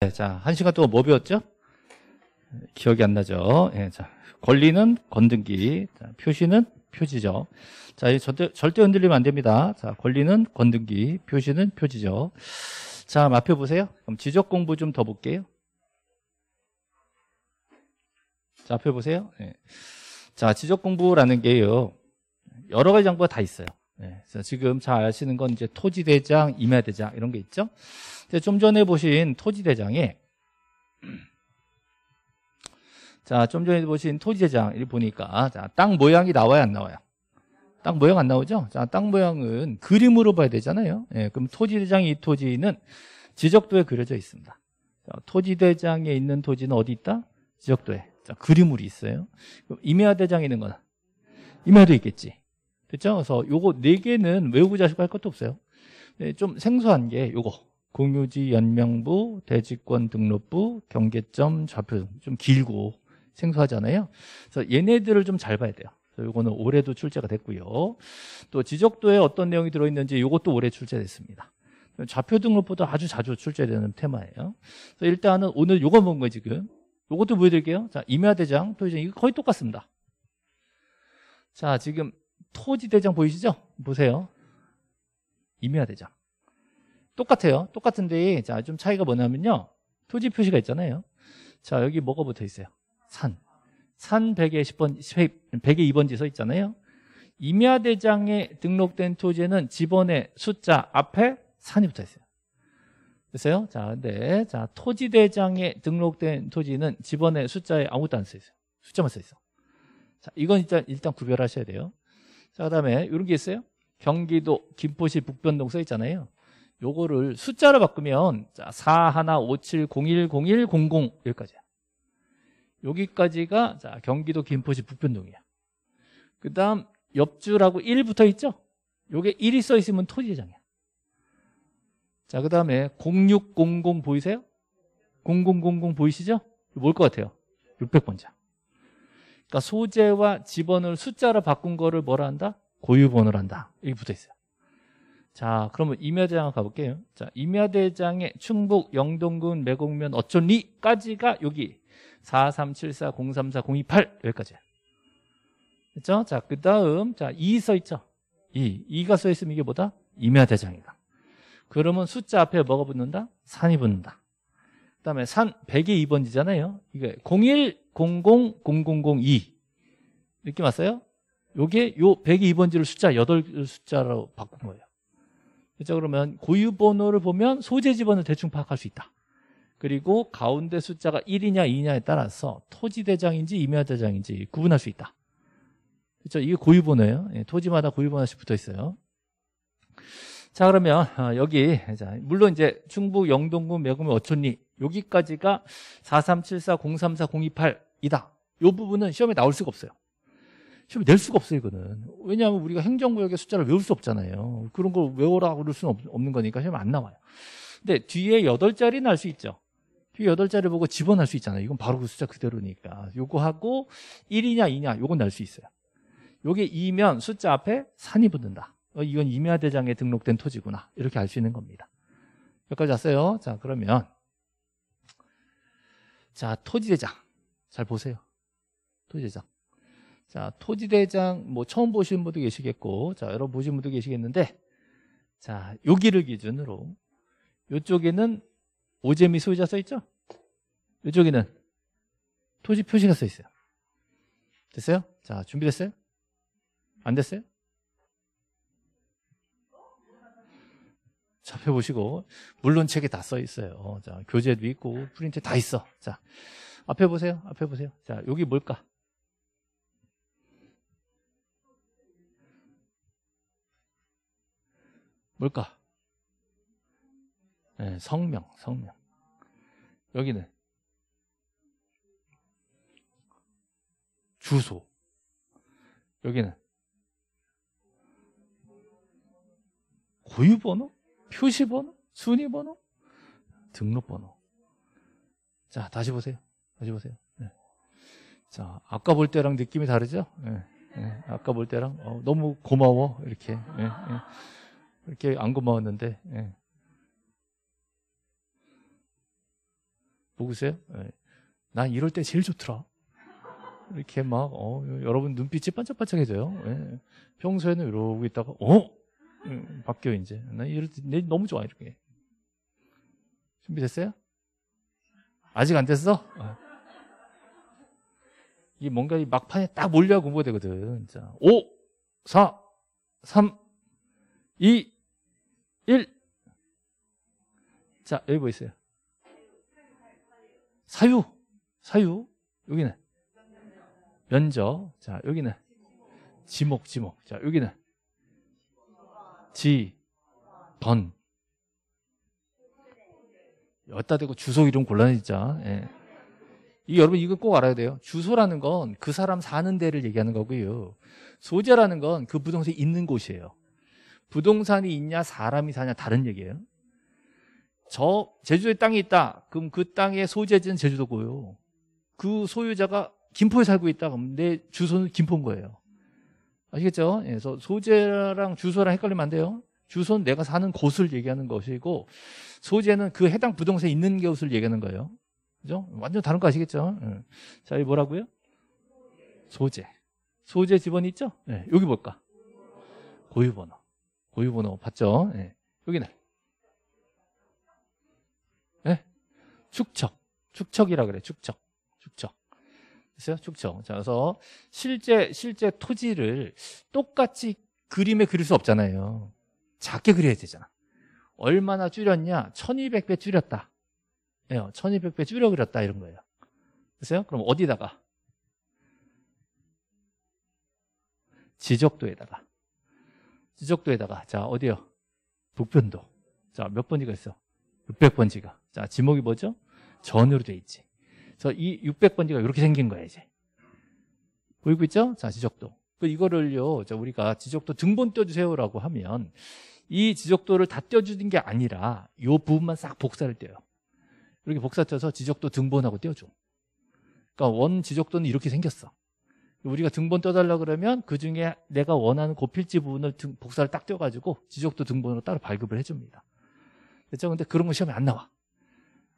네, 자, 한 시간 동안 뭐 배웠죠? 기억이 안 나죠? 예, 자, 권리는 건등기, 자, 표시는 표지죠. 자, 이 절대, 절대 흔들리면 안 됩니다. 자, 권리는 건등기, 표시는 표지죠. 자, 마표 보세요. 그럼 지적 공부 좀 더 볼게요. 자, 앞에 보세요. 예. 자, 지적 공부라는 게요. 여러 가지 정보가 다 있어요. 네, 그래서 지금 잘 아시는 건 이제 토지대장, 임야대장 이런 게 있죠. 좀 전에 보신 토지대장에 자, 좀 전에 보신 토지대장을 보니까 자, 땅 모양이 나와야 안 나와요? 땅 모양 안 나오죠? 자, 땅 모양은 그림으로 봐야 되잖아요. 예, 그럼 토지대장이 이 토지는 지적도에 그려져 있습니다. 자, 토지대장에 있는 토지는 어디 있다? 지적도에. 자, 그림으로 있어요. 임야대장에 있는 건 임야도 있겠지. 됐죠? 그래서 요거 네 개는 외우고 자시고 할 것도 없어요. 네, 좀 생소한 게 요거. 공유지 연명부, 대지권 등록부, 경계점 좌표 좀 길고 생소하잖아요. 그래서 얘네들을 좀 잘 봐야 돼요. 요거는 올해도 출제가 됐고요. 또 지적도에 어떤 내용이 들어있는지 요것도 올해 출제됐습니다. 좌표 등록보다 아주 자주 출제되는 테마예요. 그래서 일단은 오늘 요거 본 거예요, 지금. 요것도 보여드릴게요. 자, 임야대장, 토지장, 이거 거의 똑같습니다. 자, 지금 토지대장 보이시죠? 보세요. 임야대장. 똑같아요. 똑같은데 자, 좀 차이가 뭐냐면요. 토지 표시가 있잖아요. 자, 여기 뭐가 붙어 있어요? 산. 산 100에 10번, 100에 2번지 서 있잖아요. 임야대장에 등록된 토지에는 집원의 숫자 앞에 산이 붙어 있어요. 됐어요? 자, 근데 자, 토지대장에 등록된 토지는 집원의 숫자에 아무것도 안 써 있어요. 숫자만 써 있어. 자, 이건 일단 일단 구별하셔야 돼요. 자, 그다음에 이런 게 있어요. 경기도 김포시 북변동 써 있잖아요. 요거를 숫자로 바꾸면 자, 4157010100 여기까지야. 여기까지가 자, 경기도 김포시 북변동이야. 그다음 옆줄하고 1 붙어 있죠? 요게 1이 써 있으면 토지장이야. 자, 그다음에 0600 보이세요? 0000 보이시죠? 뭘 것 같아요? 600번자. 그러니까 소재와 집번을 숫자로 바꾼 거를 뭐라 한다? 고유번호를 한다. 여기 붙어 있어요. 자, 그러면 임야대장 가볼게요. 자, 임야대장의 충북 영동군 매곡면 어촌리까지가 여기 4 3 7 4 0 3 4 0 2 8여기까지예요 됐죠? 자, 그 다음, 자, 2써 있죠? 2. 2가 써 있으면 이게 뭐다? 임야대장이다. 그러면 숫자 앞에 뭐가 붙는다? 산이 붙는다. 그 다음에 산 100이 2번지잖아요. 이게 01 000002 느낌 왔어요? 요게 요 102번지를 숫자 8 숫자로 바꾼 거예요. 그렇죠? 그러면 고유 번호를 보면 소재 지번을 대충 파악할 수 있다. 그리고 가운데 숫자가 1이냐 2냐에 따라서 토지 대장인지 임야 대장인지 구분할 수 있다. 그렇죠? 이게 고유 번호예요. 예, 토지마다 고유 번호씩 붙어 있어요. 자 그러면 어, 여기 물론 이제 충북 영동군 매금의 어촌리 여기까지가 437403408 2 이다. 이 부분은 시험에 나올 수가 없어요. 시험에 낼 수가 없어요, 이거는. 왜냐하면 우리가 행정구역의 숫자를 외울 수 없잖아요. 그런 걸 외우라고 그럴 수는 없, 는 거니까 시험에 안 나와요. 근데 뒤에 8자리는 알 수 있죠. 뒤에 8자리 보고 집어넣을 수 있잖아요. 이건 바로 그 숫자 그대로니까. 요거 하고 1이냐 2냐 요건 날 수 있어요. 요게 2면 숫자 앞에 산이 붙는다. 어, 이건 임야대장에 등록된 토지구나. 이렇게 알 수 있는 겁니다. 여기까지 왔어요. 자, 그러면 자, 토지대장. 잘 보세요. 토지대장. 자, 토지대장 뭐 처음 보시는 분도 계시겠고, 자, 여러 분 보신 분도 계시겠는데, 자, 여기를 기준으로 이쪽에는 오재미 소유자 써 있죠? 이쪽에는 토지 표시가 써 있어요. 됐어요? 자, 준비됐어요? 안 됐어요? 잡혀보시고 물론 책에 다 써 있어요. 어, 자, 교재도 있고 프린트 다 있어. 자, 앞에 보세요. 앞에 보세요. 자, 여기 뭘까? 뭘까? 네, 성명, 성명. 여기는 주소. 여기는 고유번호, 표시번호, 순위번호, 등록번호. 자, 다시 보세요. 다시 보세요. 네. 자, 아까 볼 때랑 느낌이 다르죠? 네. 네. 아까 볼 때랑 어, 너무 고마워 이렇게 네. 네. 이렇게 안 고마웠는데 네. 보고세요? 난 이럴 때 제일 좋더라. 이렇게 막 어, 여러분 눈빛이 반짝반짝해져요. 평소에는 이러고 있다가 어 음, 바뀌어 이제 난 이럴 때 너무 좋아 이렇게 준비됐어요? 아직 안 됐어? 어. 이게 뭔가 이 막판에 딱 몰려야 공부가 되거든. 자, 5, 4, 3, 2, 1. 자, 여기 보이세요 뭐 사유. 사유. 여기는 면적. 자, 여기는 지목, 지목. 자, 여기는 지, 번. 여따 대고 주소 이름 골라내자. 짜 예. 이 여러분 이거 꼭 알아야 돼요. 주소라는 건 그 사람 사는 데를 얘기하는 거고요. 소재라는 건 그 부동산이 있는 곳이에요. 부동산이 있냐 사람이 사냐 다른 얘기예요. 저 제주도에 땅이 있다. 그럼 그 땅의 소재지는 제주도고요. 그 소유자가 김포에 살고 있다. 그럼 내 주소는 김포인 거예요. 아시겠죠? 예, 그래서 소재랑 주소랑 헷갈리면 안 돼요. 주소는 내가 사는 곳을 얘기하는 것이고 소재는 그 해당 부동산에 있는 곳을 얘기하는 거예요. 그죠? 완전 다른 거 아시겠죠? 예. 자, 이 뭐라고요? 소재. 소재 지번이 있죠? 예. 여기 볼까 고유번호. 고유번호 봤죠? 예. 여기는 예? 축척. 축척이라 그래. 축척. 축척. 됐어요? 축척. 자, 그래서 실제 실제 토지를 똑같이 그림에 그릴 수 없잖아요. 작게 그려야 되잖아. 얼마나 줄였냐? 1200배 줄였다. 1200배 줄여 그렸다 이런 거예요. 됐어요? 그럼 어디다가? 지적도에다가. 지적도에다가. 자, 어디요? 북변도. 자, 몇 번지가 있어? 600번지가. 자, 지목이 뭐죠? 전으로 돼 있지. 그이 600번지가 이렇게 생긴 거야, 이제. 보이고 있죠? 자, 지적도. 그 이거를요, 자, 우리가 지적도 등본 떼주세요라고 하면 이 지적도를 다 떼주는 어게 아니라 이 부분만 싹 복사를 떼요. 이렇게 복사 쳐서 지적도 등본하고 떼어줘 그러니까 원 지적도는 이렇게 생겼어. 우리가 등본 떠달라 그러면 그 중에 내가 원하는 고필지 부분을 등, 복사를 딱 떼어가지고 지적도 등본으로 따로 발급을 해줍니다. 그렇죠? 근데 그런 거 시험에 안 나와.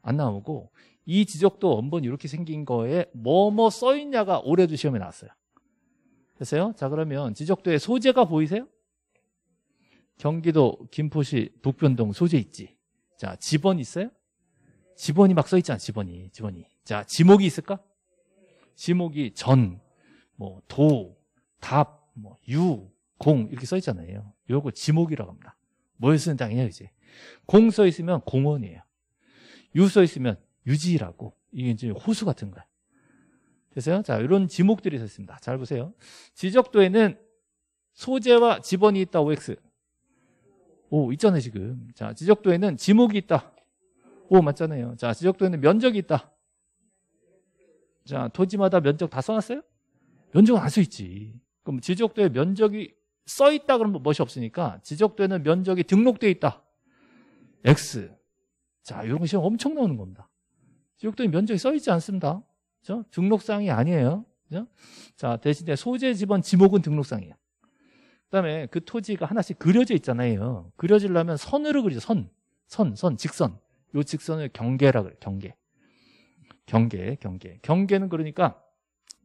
안 나오고 이 지적도 원본 이렇게 생긴 거에 뭐뭐 써있냐가 올해도 시험에 나왔어요. 됐어요? 자 그러면 지적도의 소재가 보이세요? 경기도 김포시 북변동 소재 있지? 자 집원 있어요? 지번이 막 써있잖아, 지번이. 지번이. 자, 지목이 있을까? 지목이 전, 뭐, 도, 답, 뭐, 유, 공, 이렇게 써있잖아요. 요거 지목이라고 합니다. 뭐뭘 쓰는 땅이냐, 이제. 공 써있으면 공원이에요. 유 써있으면 유지라고. 이게 이제 호수 같은 거야. 됐어요? 자, 이런 지목들이 있습니다잘 보세요. 지적도에는 소재와 지번이 있다, OX. 오, 있잖아요, 지금. 자, 지적도에는 지목이 있다. 오, 맞잖아요. 자, 지적도에는 면적이 있다. 자, 토지마다 면적 다 써놨어요? 면적은 안 써있지. 그럼 지적도에 면적이 써있다 그러면 뭐 멋이 없으니까 지적도에는 면적이 등록되어 있다. X. 자, 이런 것이 엄청 나오는 겁니다. 지적도에 면적이 써있지 않습니다. 그죠? 등록상이 아니에요. 그죠? 자, 대신에 소재 집원 지목은 등록상항이야그 다음에 그 토지가 하나씩 그려져 있잖아요. 그려지려면 선으로 그리죠. 선. 선, 선, 직선. 요 직선을 경계라 그래 경계 경계 경계 경계는 그러니까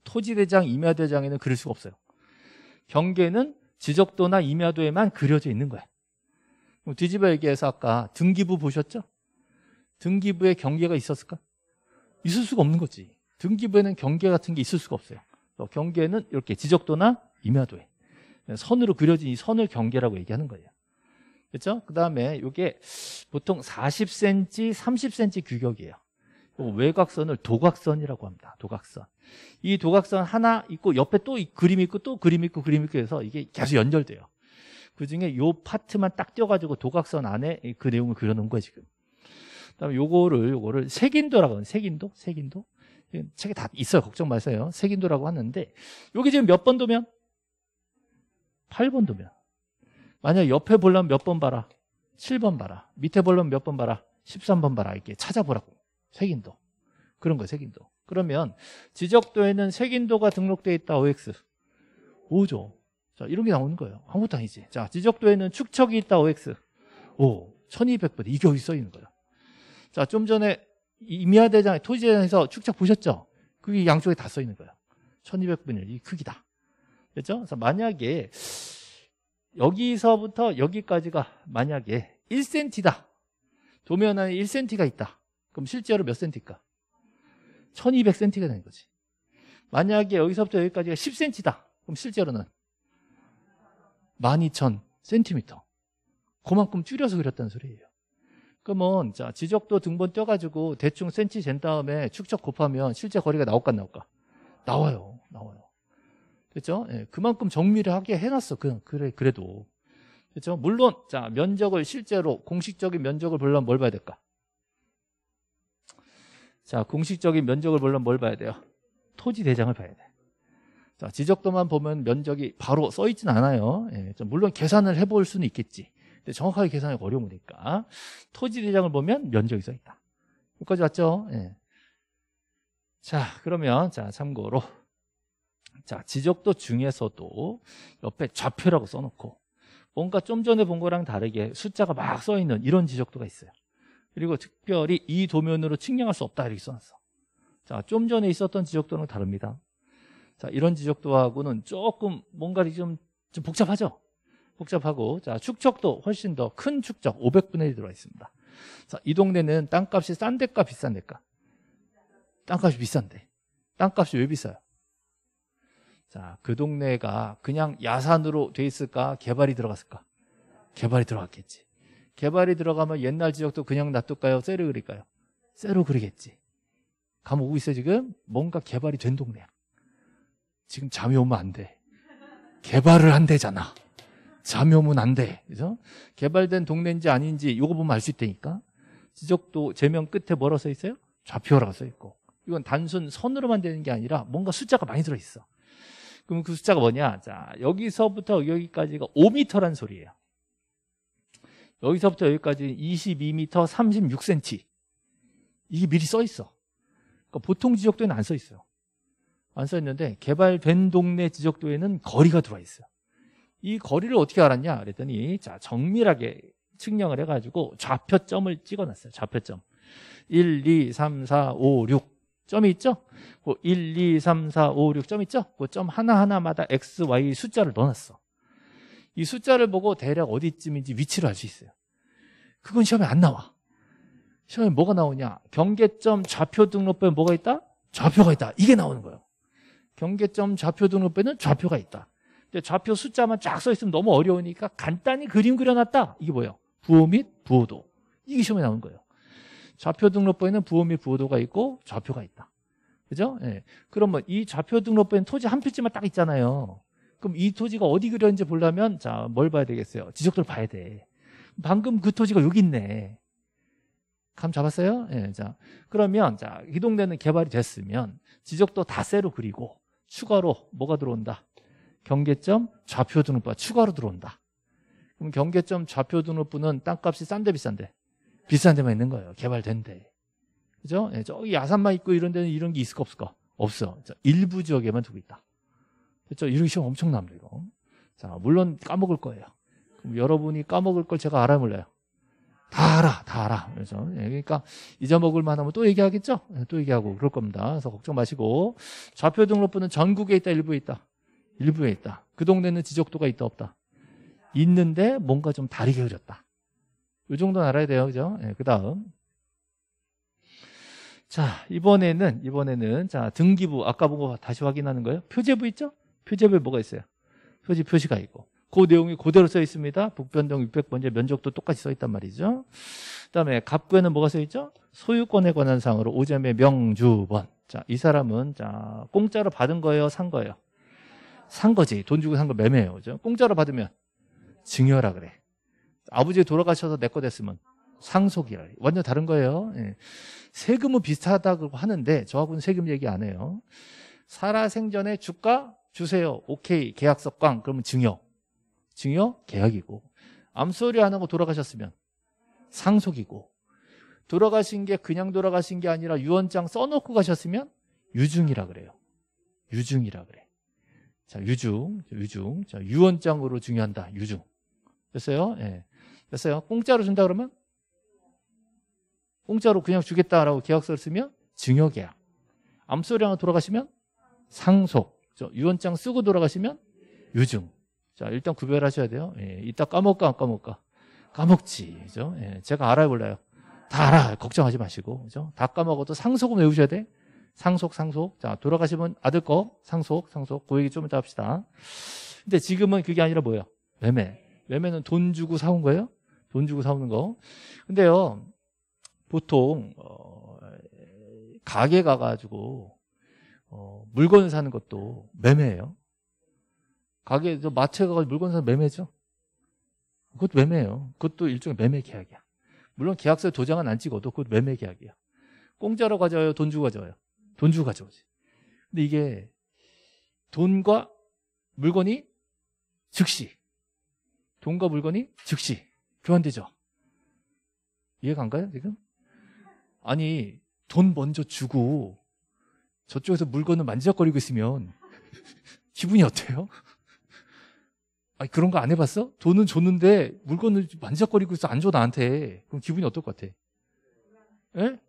토지대장 임야대장에는 그릴 수가 없어요 경계는 지적도나 임야도에만 그려져 있는 거야 뭐 뒤집어 얘기해서 아까 등기부 보셨죠? 등기부에 경계가 있었을까? 있을 수가 없는 거지 등기부에는 경계 같은 게 있을 수가 없어요 경계는 이렇게 지적도나 임야도에 선으로 그려진 이 선을 경계라고 얘기하는 거예요 그렇죠? 그 다음에 이게 보통 40cm, 30cm 규격이에요. 외곽선을 도각선이라고 합니다. 도각선. 이 도각선 하나 있고 옆에 또 그림 있고 또 그림 있고 그림 있고 해서 이게 계속 연결돼요. 그중에 요 파트만 딱 떼어가지고 도각선 안에 그 내용을 그려놓은 거예요 지금. 그다음에 요거를 요거를 색인도라고 하는 색인도 색인도 책에 다 있어요. 걱정 마세요. 색인도라고 하는데 여기 지금 몇 번도면? 8번도면. 만약 옆에 볼라면 몇 번 봐라? 7번 봐라. 밑에 볼라면 몇 번 봐라? 13번 봐라. 이렇게 찾아보라고. 색인도. 그런 거예요 색인도. 그러면 지적도에는 색인도가 등록돼 있다. OX. 5죠. 자, 이런 게 나오는 거예요. 아무것도 아니지. 자, 지적도에는 축척이 있다. OX. 5. 1200번. 이게 어디 써 있는 거예요. 자, 좀 전에 임야 대장, 토지 대장에서 축척 보셨죠? 그게 양쪽에 다 써 있는 거예요. 1200분의 1, 이 크기다. 됐죠 그래서 만약에 여기서부터 여기까지가 만약에 1cm다. 도면 안에 1cm가 있다. 그럼 실제로 몇 cm일까? 1200cm가 되는 거지. 만약에 여기서부터 여기까지가 10cm다. 그럼 실제로는 12,000cm. 그만큼 줄여서 그렸다는 소리예요. 그러면 자 지적도 등본 떼가지고 대충 센치 잰 다음에 축적 곱하면 실제 거리가 나올까 나올까? 나와요. 나와요. 그렇죠? 예, 그만큼 정밀을 하게 해놨어. 그, 그래 그래도 그렇죠? 물론 자 면적을 실제로 공식적인 면적을 보려면 뭘 봐야 될까? 자 공식적인 면적을 보려면 뭘 봐야 돼요? 토지 대장을 봐야 돼. 자 지적도만 보면 면적이 바로 써 있진 않아요. 예, 물론 계산을 해볼 수는 있겠지. 근데 정확하게 계산하기 어려우니까 토지 대장을 보면 면적이 써 있다. 여기까지 왔죠? 예. 자 그러면 자 참고로 자, 지적도 중에서도 옆에 좌표라고 써놓고 뭔가 좀 전에 본 거랑 다르게 숫자가 막 써있는 이런 지적도가 있어요. 그리고 특별히 이 도면으로 측량할 수 없다 이렇게 써놨어. 자, 좀 전에 있었던 지적도는 다릅니다. 자, 이런 지적도하고는 조금 뭔가 좀, 좀 복잡하죠? 복잡하고, 자, 축적도 훨씬 더 큰 축적, 500분의 1 들어와 있습니다. 자, 이 동네는 땅값이 싼 데가 비싼 데가? 땅값이 비싼데. 땅값이 왜 비싸요? 자, 그 동네가 그냥 야산으로 돼 있을까? 개발이 들어갔을까? 개발이 들어갔겠지. 개발이 들어가면 옛날 지역도 그냥 놔둘까요? 쇠로 그릴까요? 쇠로 그리겠지. 감 오고 있어 지금? 뭔가 개발이 된 동네야. 지금 잠이 오면 안 돼. 개발을 한대잖아. 잠이 오면 안 돼. 그래서 개발된 동네인지 아닌지 이거 보면 알 수 있다니까. 지적도 제명 끝에 뭐라 써 있어요? 좌표라고 써 있고. 이건 단순 선으로만 되는 게 아니라 뭔가 숫자가 많이 들어 있어. 그럼 그 숫자가 뭐냐? 자, 여기서부터 여기까지가 5m란 소리예요. 여기서부터 여기까지 22m 36cm. 이게 미리 써 있어. 그러니까 보통 지적도에는 안 써 있어요. 안 써 있는데 개발된 동네 지적도에는 거리가 들어와 있어요. 이 거리를 어떻게 알았냐? 그랬더니 자, 정밀하게 측량을 해 가지고 좌표점을 찍어 놨어요. 좌표점. 1, 2, 3, 4, 5, 6. 점이 있죠? 그 1, 2, 3, 4, 5, 6점 있죠? 그점 뭐 하나하나마다 x, y 숫자를 넣어놨어. 이 숫자를 보고 대략 어디쯤인지 위치를 알 수 있어요. 그건 시험에 안 나와. 시험에 뭐가 나오냐? 경계점 좌표 등록부에 뭐가 있다? 좌표가 있다. 이게 나오는 거예요. 경계점 좌표 등록부에는 좌표가 있다. 근데 좌표 숫자만 쫙 써 있으면 너무 어려우니까 간단히 그림 그려놨다. 이게 뭐예요? 부호 및 부호도. 이게 시험에 나오는 거예요. 좌표 등록부에는 부호및 부호도가 있고 좌표가 있다. 그죠? 예. 그러면 뭐 이 좌표 등록부에는 토지 한 필지만 딱 있잖아요. 그럼 이 토지가 어디 그려있는지 보려면 자, 뭘 봐야 되겠어요? 지적도를 봐야 돼. 방금 그 토지가 여기 있네. 감 잡았어요? 예, 자. 그러면 자, 이동되는 개발이 됐으면 지적도 다새로 그리고 추가로 뭐가 들어온다? 경계점 좌표 등록부가 추가로 들어온다. 그럼 경계점 좌표 등록부는 땅값이 싼데 비싼데? 비싼 데만 있는 거예요. 개발된 데. 그죠? 예, 저기 야산만 있고 이런 데는 이런 게 있을까 없을까? 없어. 일부 지역에만 두고 있다. 그렇죠? 이런 시험 엄청납니다, 이거. 자, 물론 까먹을 거예요. 그럼 여러분이 까먹을 걸 제가 알아 몰라요? 다 알아, 다 알아. 그래서 예, 그러니까 잊어먹을 만하면 또 얘기하겠죠? 예, 또 얘기하고 그럴 겁니다. 그래서 걱정 마시고 좌표 등록부는 전국에 있다, 일부에 있다, 일부에 있다. 그 동네는 지적도가 있다 없다. 있는데 뭔가 좀 다르게 그렸다 이 정도는 알아야 돼요. 그죠? 네, 그 다음. 자, 이번에는, 이번에는, 자, 등기부, 아까 본 거 다시 확인하는 거예요. 표제부 있죠? 표제부에 뭐가 있어요? 표지, 표시가 있고. 그 내용이 그대로 써 있습니다. 북변동 600번째 면적도 똑같이 써 있단 말이죠. 그 다음에 갑구에는 뭐가 써 있죠? 소유권에 관한 사항으로 오점의 명주번. 자, 이 사람은, 자, 공짜로 받은 거예요? 산 거예요? 산 거지. 돈 주고 산 거 매매예요. 그죠? 공짜로 받으면 증여라 그래. 아버지 돌아가셔서 내 거 됐으면 상속이라 완전 다른 거예요. 예. 세금은 비슷하다고 하는데 저하고는 세금 얘기 안 해요. 살아 생전에 주가 주세요. 오케이 계약서 꽝 그러면 증여 증여 계약이고 암소리 안 하고 돌아가셨으면 상속이고 돌아가신 게 그냥 돌아가신 게 아니라 유언장 써놓고 가셨으면 유증이라 그래요. 유증이라 그래. 자 유증 유증 자 유언장으로 중요한다 유증 됐어요? 예. 됐어요 공짜로 준다 그러면 공짜로 그냥 주겠다라고 계약서를 쓰면 증여계약. 암소량으로 돌아가시면 상속. 유언장 쓰고 돌아가시면 유증. 자, 일단 구별하셔야 돼요. 예, 이따 까먹까 안 까먹까? 까먹지. 그죠? 예, 제가 알아요, 몰라요? 다 알아. 걱정하지 마시고. 그죠? 다 까먹어도 상속은 외우셔야 돼. 상속, 상속. 자, 돌아가시면 아들 거, 상속, 상속. 그 얘기 좀 이따 합시다. 근데 지금은 그게 아니라 뭐예요? 매매. 매매는 돈 주고 사온 거예요? 돈 주고 사오는 거. 근데요, 보통, 어, 가게 가가지고, 어, 물건 사는 것도 매매예요. 가게에 마트에 가가지고 물건 사는 매매죠. 그것도 매매예요. 그것도 일종의 매매 계약이야. 물론 계약서에 도장은 안 찍어도 그것도 매매 계약이야. 공짜로 가져와요? 돈 주고 가져와요? 돈 주고 가져오지. 근데 이게 돈과 물건이 즉시. 돈과 물건이 즉시. 교환되죠? 이해가 안 가요, 지금? 아니, 돈 먼저 주고 저쪽에서 물건을 만지작거리고 있으면 기분이 어때요? 아니, 그런 거 안 해봤어? 돈은 줬는데 물건을 만지작거리고 있어. 안 줘, 나한테. 그럼 기분이 어떨 것 같아? 예?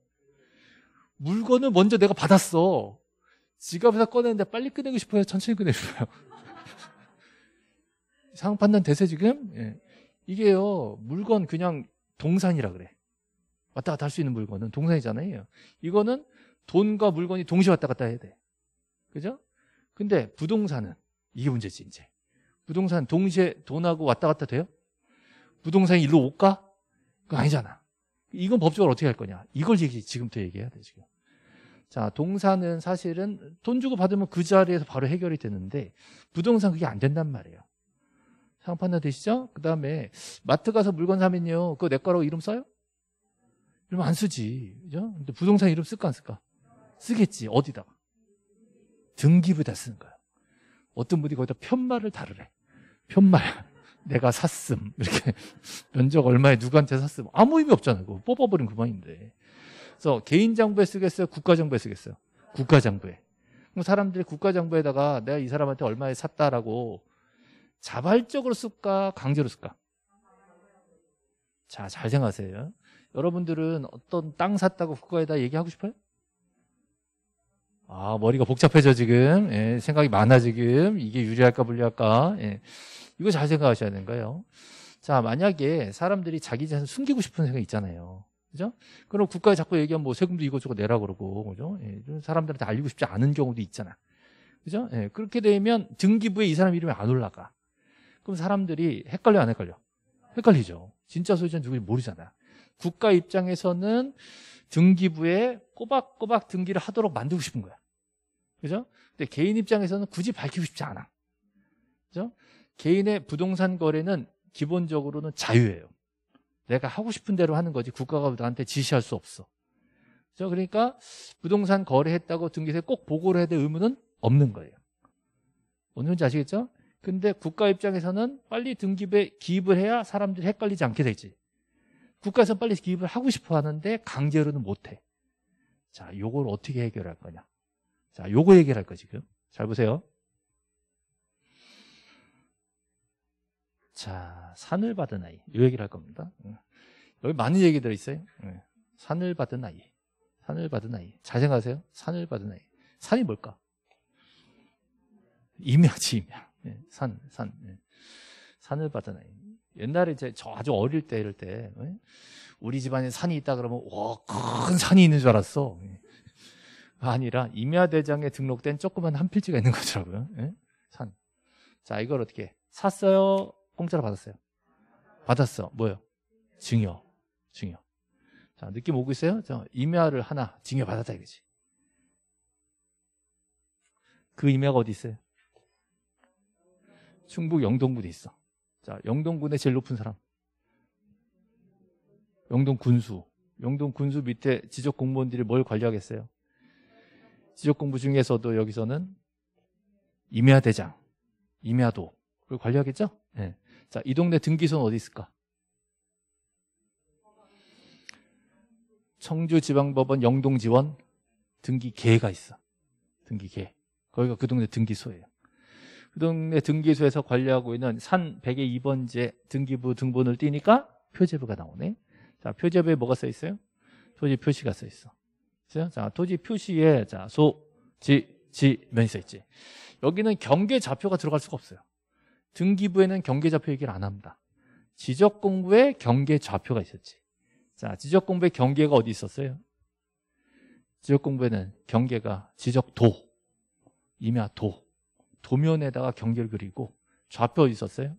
물건을 먼저 내가 받았어. 지갑에서 꺼내는데 빨리 꺼내고 싶어서 천천히 꺼내줘요. 상황 판단 대세 지금? 예. 이게요, 물건 그냥 동산이라 그래. 왔다 갔다 할 수 있는 물건은 동산이잖아요. 이거는 돈과 물건이 동시에 왔다 갔다 해야 돼. 그죠? 근데 부동산은 이게 문제지, 이제. 부동산 동시에 돈하고 왔다 갔다 돼요? 부동산이 일로 올까? 그거 아니잖아. 이건 법적으로 어떻게 할 거냐? 이걸 얘기, 지금부터 얘기해야 돼, 지금. 자, 동산은 사실은 돈 주고 받으면 그 자리에서 바로 해결이 되는데 부동산 그게 안 된단 말이에요. 향판나 되시죠? 그 다음에 마트 가서 물건 사면요. 그거 내 거라고 이름 써요? 이름 안 쓰지. 그죠? 근데 부동산 이름 쓸까 안 쓸까? 쓰겠지. 어디다가. 등기부다 쓰는 거야. 어떤 분이 거기다 편말을 다르래. 편말. 내가 샀음. 이렇게 면적 얼마에 누구한테 샀음. 아무 의미 없잖아. 그거 뽑아버린 그만인데. 그래서 개인 장부에 쓰겠어요? 국가 장부에 쓰겠어요? 국가 장부에. 사람들이 국가 장부에다가 내가 이 사람한테 얼마에 샀다라고 자발적으로 쓸까 강제로 쓸까? 자, 잘 생각하세요. 여러분들은 어떤 땅 샀다고 국가에다 얘기하고 싶어요? 아, 머리가 복잡해져 지금. 예, 생각이 많아 지금. 이게 유리할까 불리할까. 예, 이거 잘 생각하셔야 되는 거예요. 자, 만약에 사람들이 자기 자산 숨기고 싶은 생각 이 있잖아요. 그죠? 그럼 국가에 자꾸 얘기하면 뭐 세금도 이것저것 내라 그러고, 그죠? 예, 사람들한테 알리고 싶지 않은 경우도 있잖아. 그죠? 예, 그렇게 되면 등기부에 이 사람 이름이 안 올라가. 그럼 사람들이 헷갈려 안 헷갈려? 헷갈리죠. 진짜 소유자는 누인지 모르잖아. 국가 입장에서는 등기부에 꼬박꼬박 등기를 하도록 만들고 싶은 거야. 그죠? 근데 개인 입장에서는 굳이 밝히고 싶지 않아. 그죠? 개인의 부동산 거래는 기본적으로는 자유예요. 내가 하고 싶은 대로 하는 거지 국가가 나한테 지시할 수 없어. 그죠? 그러니까 부동산 거래했다고 등기세 꼭 보고를 해야 될 의무는 없는 거예요. 뭔 소리인지 아시겠죠? 근데 국가 입장에서는 빨리 등기부에 기입을 해야 사람들이 헷갈리지 않게 되지. 국가에서 빨리 기입을 하고 싶어 하는데 강제로는 못해. 자, 요걸 어떻게 해결할 거냐. 자, 요거 해결할 거 지금. 잘 보세요. 자, 산을 받은 아이. 요 얘기를 할 겁니다. 여기 많은 얘기 들어있어요. 산을 받은 아이. 산을 받은 아이. 자생하세요. 산을 받은 아이. 산이 뭘까? 임야지, 임야. 예, 산, 산. 예. 산을 봤잖아요. 옛날에 제, 저 아주 어릴 때 이럴 때, 예? 우리 집안에 산이 있다 그러면, 와, 큰 산이 있는 줄 알았어. 예. 아니라, 임야대장에 등록된 조그만 한 필지가 있는 거더라고요. 예? 산. 자, 이걸 어떻게, 샀어요? 공짜로 받았어요? 받았어. 뭐요? 증여. 증여. 자, 느낌 오고 있어요? 저 임야를 하나 증여 받았다 이거지. 그 임야가 어디 있어요? 충북 영동군에 있어. 자, 영동군의 제일 높은 사람. 영동 군수. 영동 군수 밑에 지적 공무원들이 뭘 관리하겠어요? 지적 공부 중에서도 여기서는 임야 대장, 임야도 그걸 관리하겠죠? 네. 자, 이 동네 등기소는 어디 있을까? 청주지방법원 영동지원 등기계가 있어. 등기계. 거기가 그 동네 등기소예요. 그동 등기소에서 관리하고 있는 산 100의 2번제 등기부 등본을 띄니까 표제부가 나오네. 자, 표제부에 뭐가 써 있어요? 토지 표시가 써 있어. 그죠? 자, 토지 표시에 자, 소, 지, 지, 면이 써 있지. 여기는 경계 좌표가 들어갈 수가 없어요. 등기부에는 경계 좌표 얘기를 안 합니다. 지적 공부에 경계 좌표가 있었지. 자, 지적 공부에 경계가 어디 있었어요? 지적 공부에는 경계가 지적 도, 임야 도, 도면에다가 경계를 그리고 좌표 있었어요?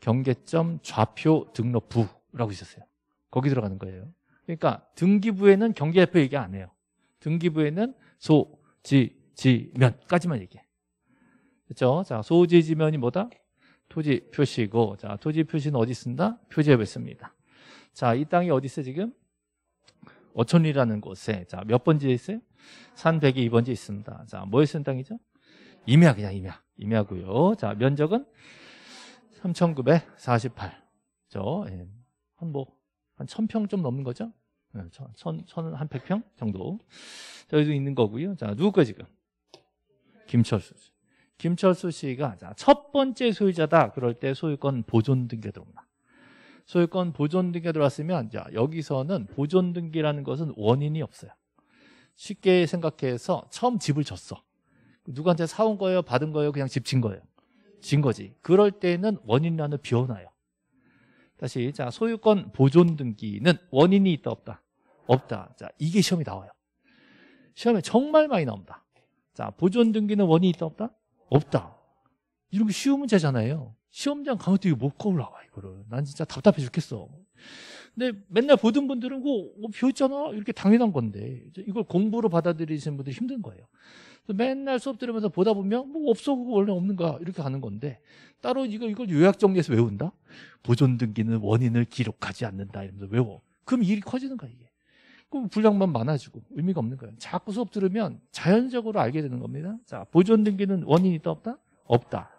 경계점 좌표 등록부라고 있었어요. 거기 들어가는 거예요. 그러니까 등기부에는 경계좌표 얘기 안 해요. 등기부에는 소, 지, 지면까지만 얘기해. 그렇죠? 자, 소, 지, 지면이 뭐다? 토지 표시고 자, 토지 표시는 어디 쓴다? 표지앱에 씁니다. 자, 이 땅이 어디 있어 지금? 어촌이라는 곳에 자, 몇 번지에 있어요? 산 102번지에 있습니다. 자, 뭐에 쓴 땅이죠? 임야 그냥 임야 임야고요. 자 면적은 3,948. 저 예. 한 뭐, 한 1000평 좀 넘는 거죠? 1 예, 천, 천, 천, 한 100평 정도. 저희도 있는 거고요. 자, 누구 거 지금? 김철수 씨. 김철수 씨가, 자, 첫 번째 소유자다. 그럴 때 소유권 보존 등기 들어옵니다. 소유권 보존 등기 들어왔으면, 자, 여기서는 보존 등기라는 것은 원인이 없어요. 쉽게 생각해서 처음 집을 졌어 누구한테 사온 거예요? 받은 거예요? 그냥 집친 거예요? 진 거지. 그럴 때는 원인이라는 비워놔요. 다시 자 소유권 보존 등기는 원인이 있다 없다 없다. 자 이게 시험이 나와요. 시험에 정말 많이 나옵니다. 자 보존 등기는 원인이 있다 없다 없다. 이런 게 쉬운 문제잖아요. 시험장 가면 되게 못 거올라와 이거를. 난 진짜 답답해 죽겠어. 근데 맨날 보던 분들은 그거 비어잖아 이렇게 당연한 건데 이걸 공부로 받아들이시는 분들이 힘든 거예요. 맨날 수업 들으면서 보다 보면 뭐 없어 그거 원래 없는가 이렇게 하는 건데 따로 이거 이걸 요약 정리해서 외운다. 보존 등기는 원인을 기록하지 않는다 이러면서 외워. 그럼 일이 커지는 거야 이게. 그럼 분량만 많아지고 의미가 없는 거예요. 자꾸 수업 들으면 자연적으로 알게 되는 겁니다. 자 보존 등기는 원인이 또 없다? 없다.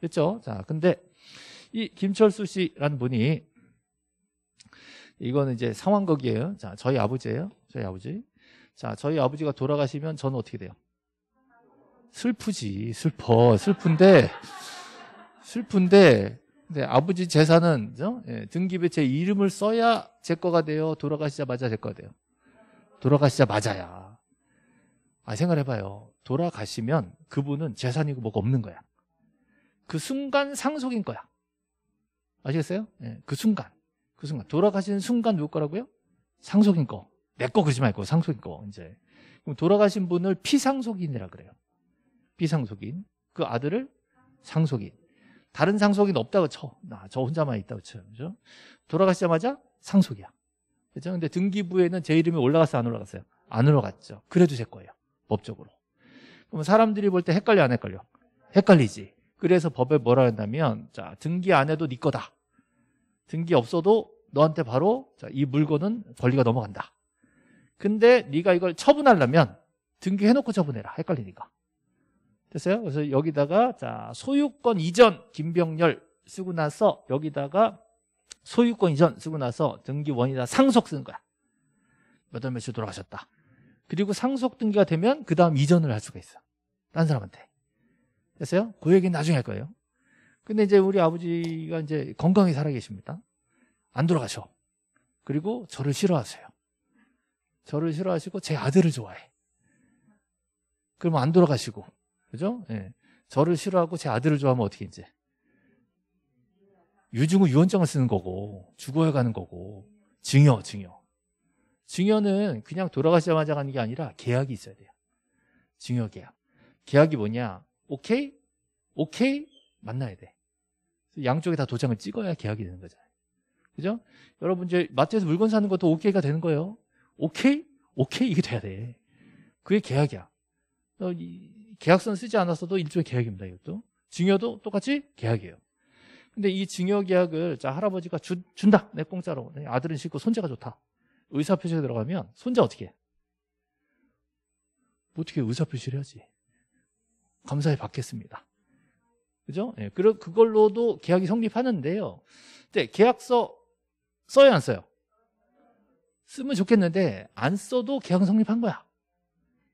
됐죠? 자 근데 이 김철수 씨라는 분이 이거는 이제 상황극이에요. 자, 저희 아버지예요. 저희 아버지. 자, 저희 아버지가 돌아가시면 저는 어떻게 돼요? 슬프지 슬퍼 슬픈데 슬픈데 근데 네, 아버지 재산은 예, 등기부에 제 이름을 써야 제 거가 돼요 돌아가시자마자 제 거가 돼요 돌아가시자마자야 아 생각해봐요 돌아가시면 그분은 재산이고 뭐가 없는 거야 그 순간 상속인 거야 아시겠어요? 예, 그 순간 그 순간 돌아가시는 순간 누구 거라고요? 상속인 거 내 거 그러지 말고 상속인 거 이제 그럼 돌아가신 분을 피상속인이라 그래요 비상속인 그 아들을 상속인 다른 상속인 없다고 쳐. 나저 혼자만 있다고 쳐요. 그죠? 돌아가시자마자 상속이야. 그죠? 렇 근데 등기부에는 제 이름이 올라갔어요? 안 올라갔어요? 안 올라갔죠. 그래도 제 거예요. 법적으로. 그럼 사람들이 볼 때 헷갈려 안 헷갈려? 헷갈리지. 그래서 법에 뭐라 한다면 자, 등기 안 해도 네 거다. 등기 없어도 너한테 바로 자, 이 물건은 권리가 넘어간다. 근데 네가 이걸 처분하려면 등기해놓고 처분해라. 헷갈리니까. 됐어요? 그래서 여기다가 자 소유권 이전 김병렬 쓰고 나서 여기다가 소유권 이전 쓰고 나서 등기원이다 상속 쓴 거야. 몇월 며칠 돌아가셨다. 그리고 상속 등기가 되면 그 다음 이전을 할 수가 있어. 딴 사람한테. 됐어요? 그 얘기는 나중에 할 거예요. 근데 이제 우리 아버지가 이제 건강히 살아계십니다. 안 돌아가셔. 그리고 저를 싫어하세요. 저를 싫어하시고 제 아들을 좋아해. 그러면 안 돌아가시고 그죠? 예. 저를 싫어하고 제 아들을 좋아하면 어떻게 이제 유증은 유언장을 쓰는 거고 죽어야 가는 거고 증여 증여 증여는 그냥 돌아가시자마자 가는 게 아니라 계약이 있어야 돼요 증여 계약 계약이 뭐냐 오케이 오케이 만나야 돼 양쪽에 다 도장을 찍어야 계약이 되는 거잖아요 그죠 여러분 이제 마트에서 물건 사는 것도 오케이가 되는 거예요 오케이 오케이 이게 돼야 돼 그게 계약이야 어, 계약서는 쓰지 않았어도 일종의 계약입니다. 이것도. 증여도 똑같이 계약이에요. 근데 이 증여 계약을 자 할아버지가 주, 준다. 내 공짜로. 내 아들은 싫고 손자가 좋다. 의사 표시에 들어가면 손자 어떻게 해? 뭐 어떻게 의사 표시를 해야지. 감사히 받겠습니다. 그죠? 예, 그, 그걸로도 계약이 성립하는데요. 근데 계약서 써요, 안 써요? 쓰면 좋겠는데, 안 써도 계약 성립한 거야.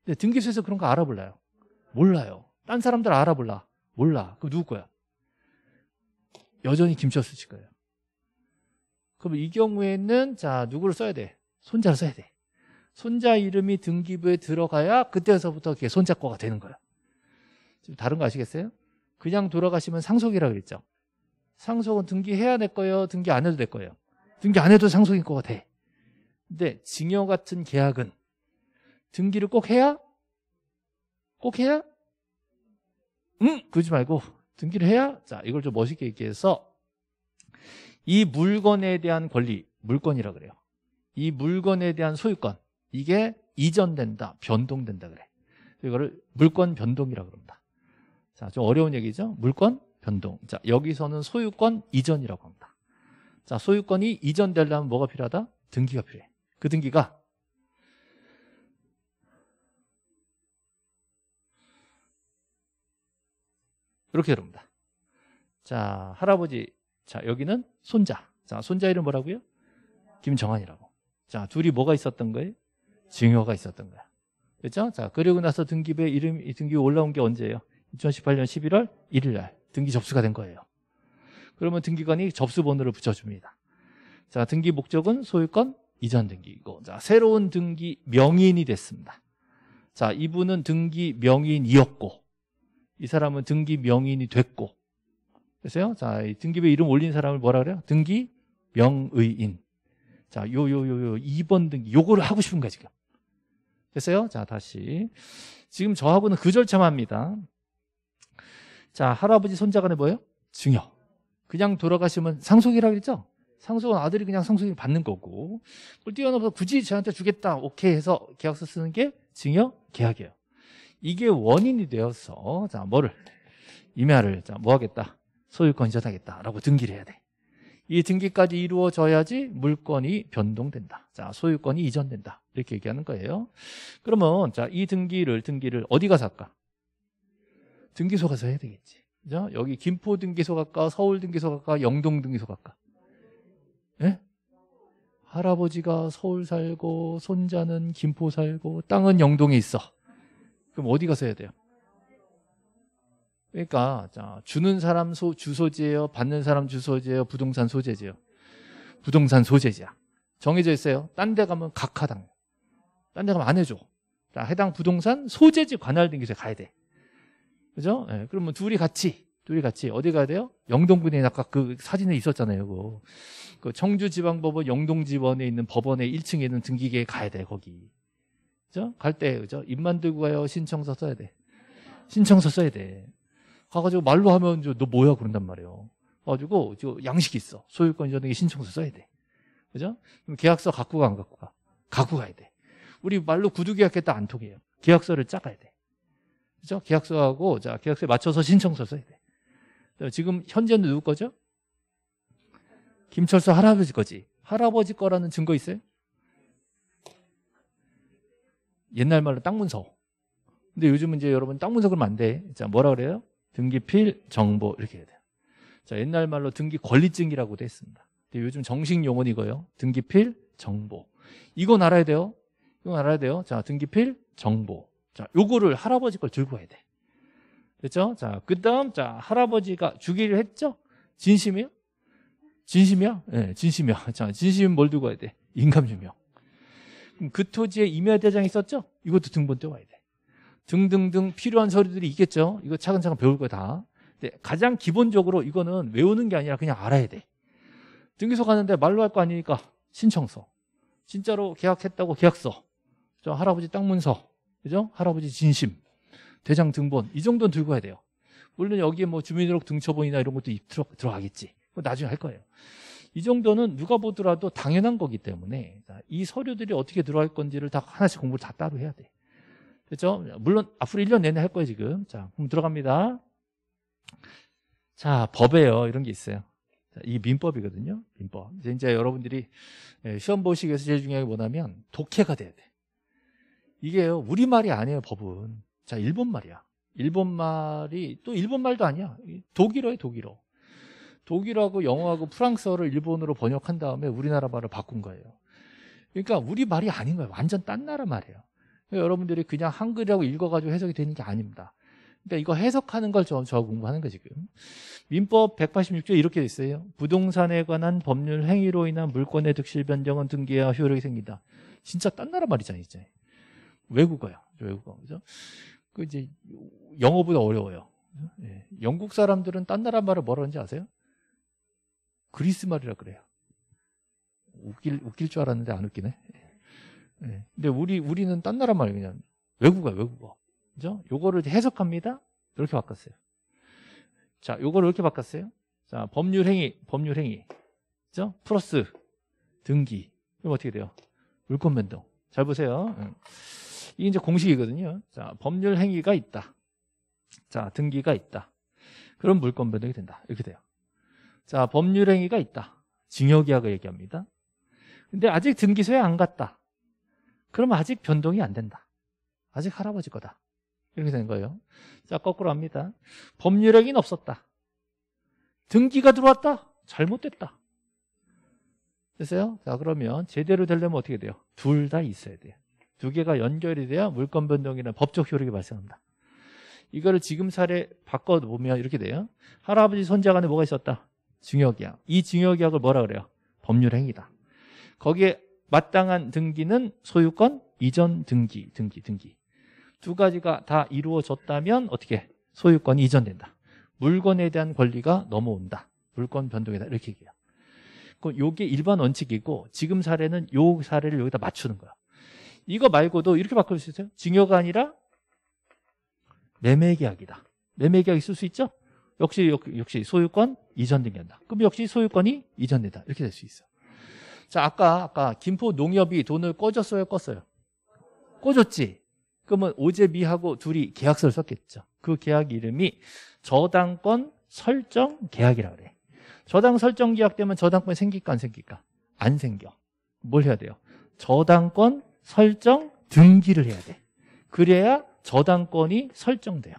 근데 등기소에서 그런 거 알아볼래요? 몰라요. 딴 사람들 알아 볼라 몰라. 그 누구 거야? 여전히 김철수 씨 거예요. 그럼 이 경우에는 자 누구를 써야 돼? 손자를 써야 돼. 손자 이름이 등기부에 들어가야 그때서부터 그게 손자거가 되는 거야. 지금 다른 거 아시겠어요? 그냥 돌아가시면 상속이라 고 그랬죠. 상속은 등기해야 될 거예요. 등기 안 해도 될 거예요. 등기 안 해도 상속인 거가 돼. 근데 증여 같은 계약은 등기를 꼭 해야 꼭 해야? 응, 그러지 말고 등기를 해야? 자, 이걸 좀 멋있게 얘기해서 이 물건에 대한 권리, 물건이라 그래요. 이 물건에 대한 소유권, 이게 이전된다, 변동된다 그래. 이거를 물권 변동이라 그럽니다. 자, 좀 어려운 얘기죠. 물권 변동. 자, 여기서는 소유권 이전이라고 합니다. 자, 소유권이 이전되려면 뭐가 필요하다? 등기가 필요해. 그 등기가 이렇게 됩니다. 자, 할아버지. 자, 여기는 손자. 자, 손자 이름 뭐라고요? 김정환이라고. 자, 둘이 뭐가 있었던 거예요? 증여가 있었던 거야. 그렇죠? 자, 그리고 나서 등기부에 이름 이 등기 올라온 게 언제예요? 2018년 11월 1일 날 등기 접수가 된 거예요. 그러면 등기관이 접수 번호를 붙여줍니다. 자, 등기 목적은 소유권 이전 등기이고, 자, 새로운 등기 명인이 됐습니다. 자, 이분은 등기 명인이었고, 이 사람은 등기 명인이 됐고 됐어요? 자, 이 등기부에 이름 올린 사람을 뭐라 그래요? 등기 명의인. 자, 요, 요, 요, 요, 2번 등기. 요거를 하고 싶은 거야, 지금. 됐어요? 자, 다시. 지금 저하고는 그 절차만 합니다. 자, 할아버지 손자간에 뭐예요? 증여. 그냥 돌아가시면 상속이라 그랬죠? 상속은 아들이 그냥 상속이 받는 거고. 그걸 뛰어넘어서 굳이 저한테 주겠다. 오케이 해서 계약서 쓰는 게 증여 계약이에요. 이게 원인이 되어서 자 뭐를 임야를 자 뭐하겠다 소유권 이전하겠다라고 등기를 해야 돼. 이 등기까지 이루어져야지 물권이 변동된다. 자 소유권이 이전된다 이렇게 얘기하는 거예요. 그러면 자 이 등기를 등기를 어디 가서 할까? 등기소 가서 해야 되겠지. 그죠? 여기 김포 등기소 가까, 서울 등기소 가까, 영동 등기소 가까. 예? 할아버지가 서울 살고 손자는 김포 살고 땅은 영동에 있어. 그럼 어디 가서 해야 돼요? 그러니까 자, 주는 사람 소, 주소지예요. 받는 사람 주소지예요. 부동산 소재지예요. 부동산 소재지야. 정해져 있어요. 딴 데 가면 각하당. 딴 데 가면 안 해줘. 자, 해당 부동산 소재지 관할된 곳에 가야 돼. 그죠? 네, 그러면 둘이 같이 둘이 같이 어디 가야 돼요? 영동군에 아까 그 사진에 있었잖아요. 그거. 그 청주지방법원 영동지원에 있는 법원의 1층에 있는 등기계에 가야 돼 거기. 그죠? 갈 때, 그죠? 입만 들고 가요. 신청서 써야 돼. 신청서 써야 돼. 가가지고 말로 하면 너 뭐야? 그런단 말이에요. 가지고 양식이 있어. 소유권 이전에 신청서 써야 돼. 그죠? 그럼 계약서 갖고 가, 안 갖고 가? 갖고 가야 돼. 우리 말로 구두 계약했다 안 통해요. 계약서를 짜가야 돼. 그죠? 계약서하고, 자, 계약서에 맞춰서 신청서 써야 돼. 지금 현재는 누구 거죠? 김철수 할아버지 거지. 할아버지 거라는 증거 있어요? 옛날 말로 땅 문서. 근데 요즘은 이제 여러분 땅 문서 그러면 안 돼. 자, 뭐라 그래요? 등기필 정보 이렇게 해야 돼요. 자, 옛날 말로 등기 권리증이라고도 했습니다. 근데 요즘 정식 용어는 이거요 등기필 정보. 이거 알아야 돼요. 이거 알아야 돼요. 자, 등기필 정보. 자, 요거를 할아버지 걸 들고 와야 돼. 됐죠? 자, 그다음 자, 할아버지가 주기를 했죠? 진심이요? 진심이야? 예, 네, 진심이야. 자, 진심은 뭘 들고 와야 돼? 인감증명 그 토지에 임야대장이 있었죠 이것도 등본 떼와야 돼. 등등등 필요한 서류들이 있겠죠? 이거 차근차근 배울 거 다. 근데 가장 기본적으로 이거는 외우는 게 아니라 그냥 알아야 돼. 등기소 가는데 말로 할 거 아니니까 신청서. 진짜로 계약했다고 계약서. 저 할아버지 땅 문서. 그죠? 할아버지 진심. 대장 등본. 이 정도는 들고 가야 돼요. 물론 여기에 뭐 주민등록 등처본이나 이런 것도 들어가겠지. 나중에 할 거예요. 이 정도는 누가 보더라도 당연한 거기 때문에 이 서류들이 어떻게 들어갈 건지를 다 하나씩 공부를 다 따로 해야 돼. 그렇죠? 물론 앞으로 1년 내내 할 거예요, 지금. 자, 그럼 들어갑니다. 자, 법에요. 이런 게 있어요. 자, 이 민법이거든요. 민법. 이제, 이제 여러분들이 예, 시험 보시기 위해서 제일 중요한 게 뭐냐면 독해가 돼야 돼. 이게 우리말이 아니에요, 법은. 자, 일본말이야. 일본말이 또 일본말도 아니야. 독일어에 독일어. 독일하고 영어하고 프랑스어를 일본어로 번역한 다음에 우리나라 말을 바꾼 거예요. 그러니까 우리 말이 아닌 거예요. 완전 딴 나라 말이에요. 그러니까 여러분들이 그냥 한글이라고 읽어가지고 해석이 되는 게 아닙니다. 그러니까 이거 해석하는 걸 저, 저 공부하는 거 지금. 민법 186조에 이렇게 있어요. 부동산에 관한 법률 행위로 인한 물권의 득실 변경은 등기해야 효력이 생긴다. 진짜 딴 나라 말이잖아요, 이제. 외국어야, 외국어. 그죠? 그 이제 영어보다 어려워요. 예. 영국 사람들은 딴 나라 말을 뭐라는지 아세요? 그리스말이라 그래요. 웃길 웃길 줄 알았는데 안 웃기네. 네. 근데 우리 우리는 딴 나라 말이 그냥 외국어 외국어. 그죠? 요거를 해석합니다. 이렇게 바꿨어요. 자, 요거를 이렇게 바꿨어요. 자, 법률 행위, 법률 행위. 그죠? 플러스 등기. 그럼 어떻게 돼요? 물권 변동. 잘 보세요. 예. 이게 이제 공식이거든요. 자, 법률 행위가 있다. 자, 등기가 있다. 그럼 물권 변동이 된다. 이렇게 돼요. 자, 법률행위가 있다. 징역이야가 얘기합니다. 근데 아직 등기소에 안 갔다. 그럼 아직 변동이 안 된다. 아직 할아버지 거다. 이렇게 된 거예요. 자, 거꾸로 합니다. 법률행위는 없었다. 등기가 들어왔다? 잘못됐다. 됐어요? 자, 그러면 제대로 되려면 어떻게 돼요? 둘 다 있어야 돼요. 두 개가 연결이 돼야 물권 변동이나 법적 효력이 발생합니다 이거를 지금 사례 바꿔보면 이렇게 돼요. 할아버지 손자 간에 뭐가 있었다? 증여계약이증여계약을 뭐라 그래요? 법률행위다. 거기에 마땅한 등기는 소유권 이전 등기, 등기, 등기. 두 가지가 다 이루어졌다면 어떻게 소유권이 이전된다. 물건에 대한 권리가 넘어온다. 물건 변동이다. 이렇게 얘기해요. 그 요게 일반 원칙이고 지금 사례는 요 사례를 여기다 맞추는 거야. 이거 말고도 이렇게 바꿀 수 있어요. 증여가 아니라 매매계약이다. 매매계약이 쓸 수 있죠? 역시 역시 소유권 이전등기한다. 그럼 역시 소유권이 이전된다. 이렇게 될 수 있어. 자, 아까 아까 김포 농협이 돈을 꿔줬어요, 껐어요? 꿔줬지. 그러면 오재비하고 둘이 계약서를 썼겠죠. 그 계약 이름이 저당권 설정 계약이라 고 그래. 저당 설정 계약 되면 저당권이 생길까 안 생길까? 안 생겨. 뭘 해야 돼요? 저당권 설정 등기를 해야 돼. 그래야 저당권이 설정돼요.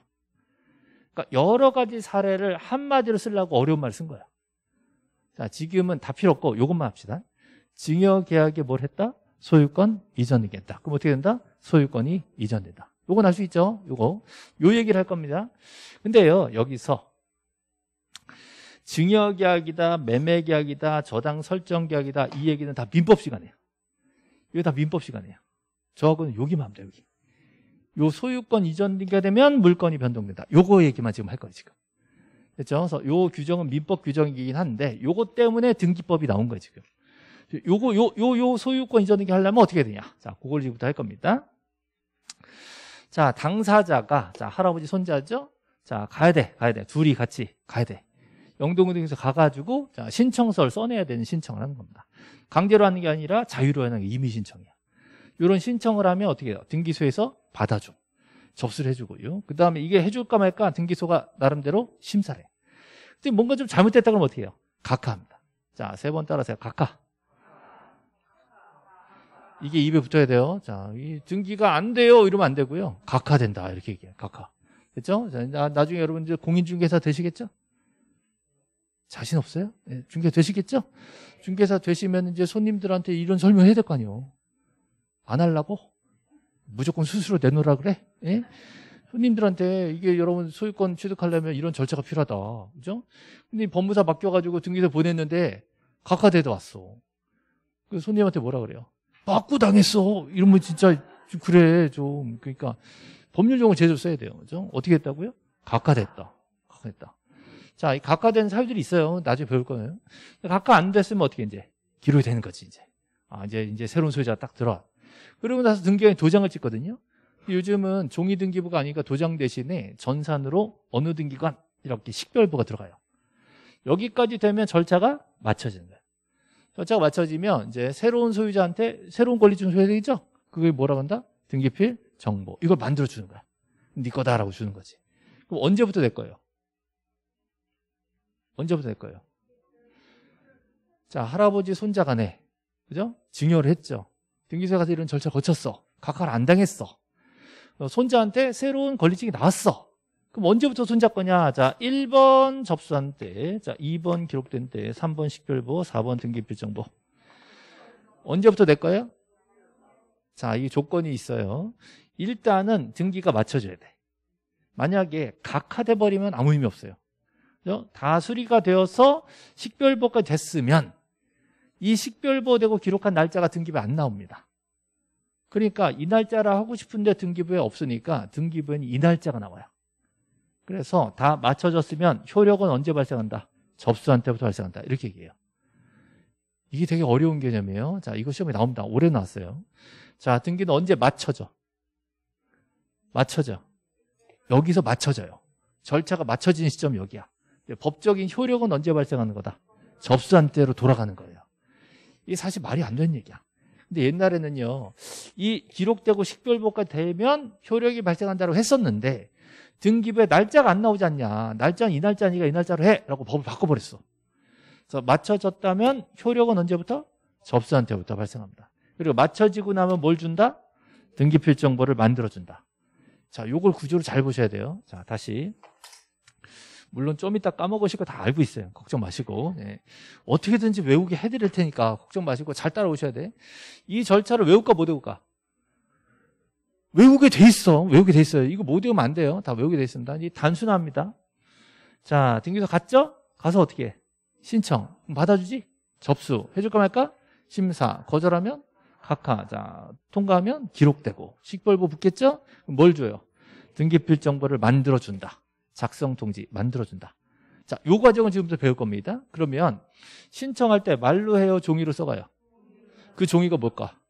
그러니까 여러 가지 사례를 한마디로 쓰려고 어려운 말을 쓴 거야. 자, 지금은 다 필요 없고 이것만 합시다. 증여계약에 뭘 했다? 소유권 이전이겠다. 그럼 어떻게 된다? 소유권이 이전된다. 요건 알수 있죠? 요거. 요 얘기를 할 겁니다. 근데요, 여기서 증여계약이다, 매매계약이다, 저당 설정계약이다 이 얘기는 다 민법 시간이에요. 이게 다 민법 시간이에요. 저하고는 여기만 합니다, 여기. 요 소유권 이전가 되면 물건이 변동된다. 요거 얘기만 지금 할 거예요, 지금. 그죠 그래서 요 규정은 민법 규정이긴 한데 요거 때문에 등기법이 나온 거예요, 지금. 요거 요요 요 소유권 이전 등기 하려면 어떻게 해야 되냐? 자, 그걸 지금부터 할 겁니다. 자, 당사자가 자, 할아버지 손자죠? 자, 가야 돼. 가야 돼. 둘이 같이 가야 돼. 영동구 등에서 가가지고 자, 신청서를 써내야 되는 신청을 하는 겁니다. 강제로 하는 게 아니라 자유로 하는 게 임의 신청이야. 이런 신청을 하면 어떻게 돼요? 등기소에서 받아줘. 접수를 해주고요. 그 다음에 이게 해줄까 말까 등기소가 나름대로 심사를 해. 근데 뭔가 좀 잘못됐다 그러면 어떻게 해요? 각하합니다. 자, 세 번 따라서 각하. 이게 입에 붙어야 돼요. 자, 이 등기가 안 돼요. 이러면 안 되고요. 각하된다. 이렇게 얘기해요. 각하. 됐죠? 자, 나, 나중에 여러분 이제 공인중개사 되시겠죠? 자신 없어요? 네, 중개 되시겠죠? 중개사 되시면 이제 손님들한테 이런 설명해야 될 거 아니에요. 안 하려고? 무조건 스스로 내놓으라 그래? 예? 손님들한테 이게 여러분 소유권 취득하려면 이런 절차가 필요하다. 그죠? 근데 법무사 맡겨가지고 등기소 보냈는데 각하대도 왔어. 그 손님한테 뭐라 그래요? 맞고 당했어. 이러면 진짜 그래 좀 그러니까 법률 용어 제대로 써야 돼요. 그죠? 어떻게 했다고요? 각하됐다. 각하됐다. 자, 이 각하된 사유들이 있어요. 나중에 배울 거예요. 각하 안 됐으면 어떻게 이제 기록이 되는 거지 이제. 아 이제 이제 새로운 소유자가 딱 들어와. 그러고 나서 등기관이 도장을 찍거든요. 요즘은 종이 등기부가 아니니까 도장 대신에 전산으로 어느 등기관 이렇게 식별부가 들어가요. 여기까지 되면 절차가 맞춰지는 거예요. 절차가 맞춰지면 이제 새로운 소유자한테 새로운 권리증 소유되죠. 그게 뭐라고 한다? 등기필 정보. 이걸 만들어 주는 거야. 네 거다라고 주는 거지. 그럼 언제부터 될 거예요? 언제부터 될 거예요? 자, 할아버지 손자 간에 그죠? 증여를 했죠. 등기소에 가서 이런 절차를 거쳤어. 각하를 안 당했어. 어, 손자한테 새로운 권리증이 나왔어. 그럼 언제부터 손자 거냐? 자, 1번 접수한 때, 자, 2번 기록된 때, 3번 식별보, 4번 등기필정보. 언제부터 될 거예요? 자, 이 조건이 있어요. 일단은 등기가 맞춰져야 돼. 만약에 각하돼 버리면 아무 의미 없어요. 다 수리가 되어서 식별보까지 됐으면 이 식별보되고 기록한 날짜가 등기부에 안 나옵니다. 그러니까 이 날짜라 하고 싶은데 등기부에 없으니까 등기부에는 이 날짜가 나와요. 그래서 다 맞춰졌으면 효력은 언제 발생한다? 접수한 때부터 발생한다. 이렇게 얘기해요. 이게 되게 어려운 개념이에요. 자, 이거 시험에 나옵니다. 올해 나왔어요. 자, 등기는 언제 맞춰져? 맞춰져. 여기서 맞춰져요. 절차가 맞춰진 시점 여기야. 법적인 효력은 언제 발생하는 거다? 접수한 때로 돌아가는 거예요. 이게 사실 말이 안 되는 얘기야. 근데 옛날에는요, 이 기록되고 식별보가 되면 효력이 발생한다고 했었는데, 등기부에 날짜가 안 나오지 않냐. 날짜는 이 날짜니까 이 날짜로 해. 라고 법을 바꿔버렸어. 그래서 맞춰졌다면 효력은 언제부터? 접수한 때부터 발생합니다. 그리고 맞춰지고 나면 뭘 준다? 등기필 정보를 만들어준다. 자, 요걸 구조를 잘 보셔야 돼요. 자, 다시. 물론 좀 이따 까먹으실 거 다 알고 있어요. 걱정 마시고. 네. 어떻게든지 외우게 해드릴 테니까 걱정 마시고 잘 따라오셔야 돼. 이 절차를 외울까 못 외울까? 외우게 돼 있어. 외우게 돼 있어요. 이거 못 외우면 안 돼요. 다 외우게 돼 있습니다. 이 단순합니다. 자, 등기소 갔죠? 가서 어떻게 해? 신청. 받아주지? 접수. 해줄까 말까? 심사. 거절하면? 각하. 자, 통과하면 기록되고. 식벌부 붙겠죠? 뭘 줘요? 등기필 정보를 만들어준다. 작성 통지 만들어준다. 자, 요 과정은 지금부터 배울 겁니다. 그러면 신청할 때 말로 해요, 종이로 써가요. 그 종이가 뭘까?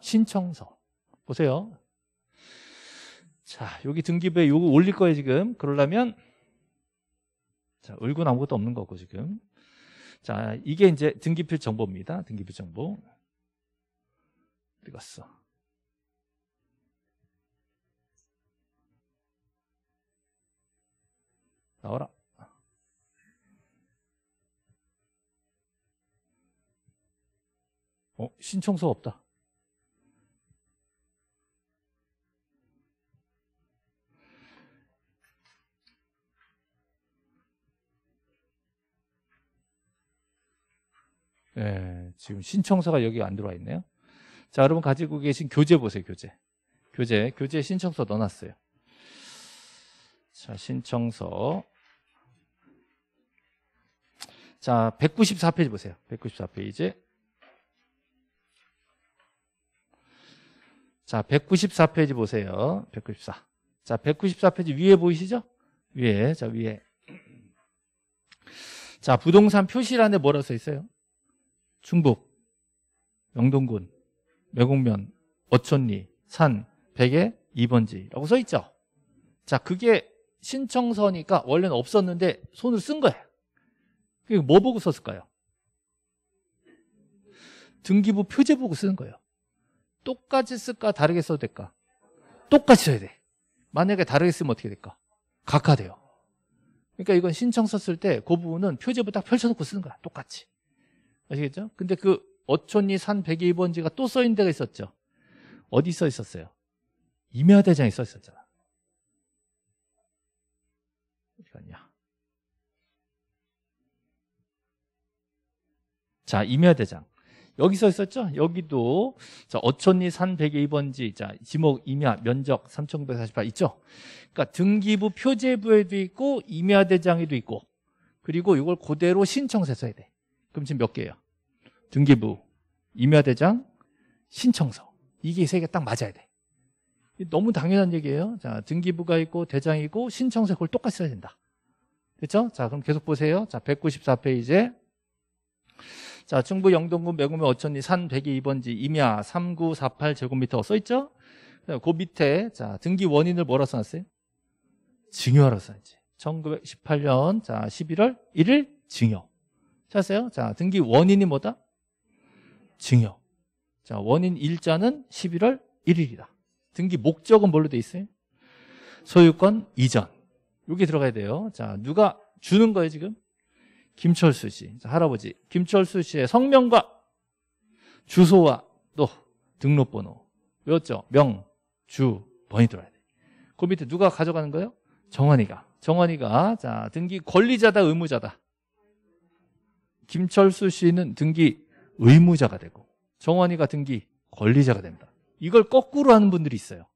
신청서. 보세요. 자, 여기 등기부에 요거 올릴 거예요, 지금. 그러려면 자, 얼굴 아무것도 없는 거고 지금. 자, 이게 이제 등기표 정보입니다. 등기표 정보. 어디 갔어? 나와라. 어, 신청서 없다. 예, 지금 신청서가 여기 안 들어와 있네요. 자, 여러분 가지고 계신 교재 보세요, 교재. 교재, 교재 신청서 넣어놨어요. 자, 신청서. 자, 194페이지 보세요. 194페이지. 자, 194페이지 보세요. 194. 자, 194페이지 위에 보이시죠? 위에. 자, 위에. 자, 부동산 표시란에 뭐라고 써 있어요? 충북, 영동군, 매곡면, 어촌리, 산, 백의 2번지라고 써 있죠? 자, 그게 신청서니까 원래는 없었는데 손을 쓴 거예요. 뭐 보고 썼을까요? 등기부 표제 보고 쓰는 거예요. 똑같이 쓸까 다르게 써도 될까? 똑같이 써야 돼. 만약에 다르게 쓰면 어떻게 될까? 각하돼요. 그러니까 이건 신청 썼을 때 그 부분은 표제부 딱 펼쳐놓고 쓰는 거야. 똑같이. 아시겠죠? 근데 그 어촌이 산 102번지가 또 써있는 데가 있었죠. 어디 써 있었어요? 임야대장에써 있었잖아. 자, 임야대장. 여기 서 있었죠? 여기도 자, 어촌리 산 102번지 자, 지목 임야 면적 3148 있죠? 그러니까 등기부 표제부에도 있고 임야대장에도 있고 그리고 이걸 그대로 신청서 써야 돼. 그럼 지금 몇 개예요? 등기부, 임야대장, 신청서. 이게 세 개 딱 맞아야 돼. 너무 당연한 얘기예요. 자, 등기부가 있고 대장이고 신청서 그걸 똑같이 써야 된다. 그렇죠? 자, 그럼 계속 보세요. 자, 194페이지에 자, 중부 영동군 매구면 어천리 산 102번지 임야 3948제곱미터 써있죠? 그 밑에 자 등기 원인을 뭐라 써놨어요? 증여로 써놨지. 1918년 자 11월 1일 증여. 찾았어요? 자 등기 원인이 뭐다? 증여. 자 원인 일자는 11월 1일이다. 등기 목적은 뭘로 돼 있어요? 소유권 이전. 여기 들어가야 돼요. 자 누가 주는 거예요 지금? 김철수 씨, 할아버지 김철수 씨의 성명과 주소와 또 등록번호 외웠죠? 명, 주, 번이 들어야 돼. 그 밑에 누가 가져가는 거예요? 정환이가. 정환이가 자 등기 권리자다 의무자다. 김철수 씨는 등기 의무자가 되고 정환이가 등기 권리자가 됩니다. 이걸 거꾸로 하는 분들이 있어요.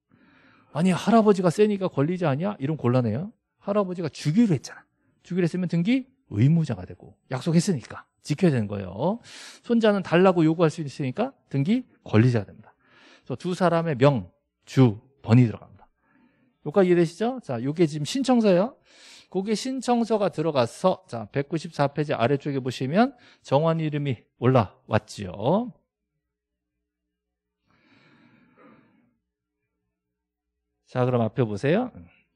아니 할아버지가 세니까 권리자 아니야? 이런 곤란해요. 할아버지가 주기로 했잖아. 주기로 했으면 등기 의무자가 되고 약속했으니까 지켜야 되는 거예요. 손자는 달라고 요구할 수 있으니까 등기 권리자가 됩니다. 그래서 두 사람의 명, 주, 번이 들어갑니다. 여기까지 이해되시죠? 자, 이게 지금 신청서예요. 거기에 신청서가 들어가서 자 194페이지 아래쪽에 보시면 정원 이름이 올라왔지요. 자 그럼 앞에 보세요.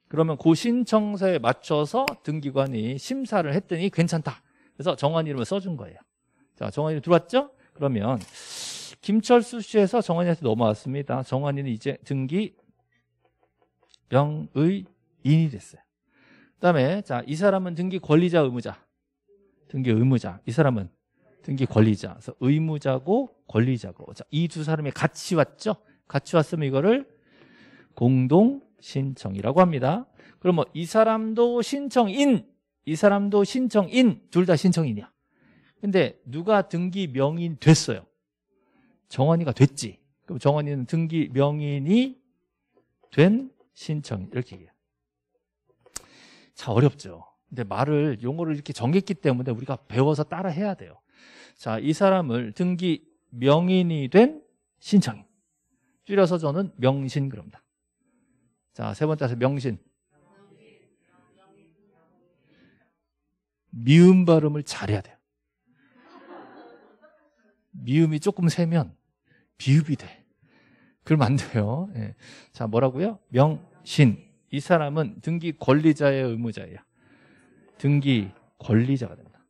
그러면 그 신청서에 맞춰서 등기관이 심사를 했더니 괜찮다. 그래서 정원 이름을 써준 거예요. 자, 정원 이름 들어왔죠? 그러면 김철수 씨에서 정원이한테 넘어왔습니다. 정원이는 이제 등기 명의인이 됐어요. 그다음에 자, 이 사람은 등기 권리자 의무자. 등기 의무자. 이 사람은 등기 권리자. 그래서 의무자고 권리자고. 자, 이 두 사람이 같이 왔죠? 같이 왔으면 이거를 공동 신청이라고 합니다. 그러면 뭐, 이 사람도 신청인, 이 사람도 신청인, 둘 다 신청인이야. 근데 누가 등기 명인 됐어요? 정원이가 됐지. 그럼 정원이는 등기 명인이 된 신청 인 이렇게 얘기해요. 자, 어렵죠. 근데 말을 용어를 이렇게 정했기 때문에 우리가 배워서 따라 해야 돼요. 자, 이 사람을 등기 명인이 된 신청인. 줄여서 저는 명신 그럽니다. 자, 세 번째 명신. 미음 발음을 잘해야 돼요. 미음이 조금 세면 비읍이 돼. 그러면 안 돼요. 예. 자, 뭐라고요? 명신. 이 사람은 등기 권리자의 의무자예요. 등기 권리자가 됩니다.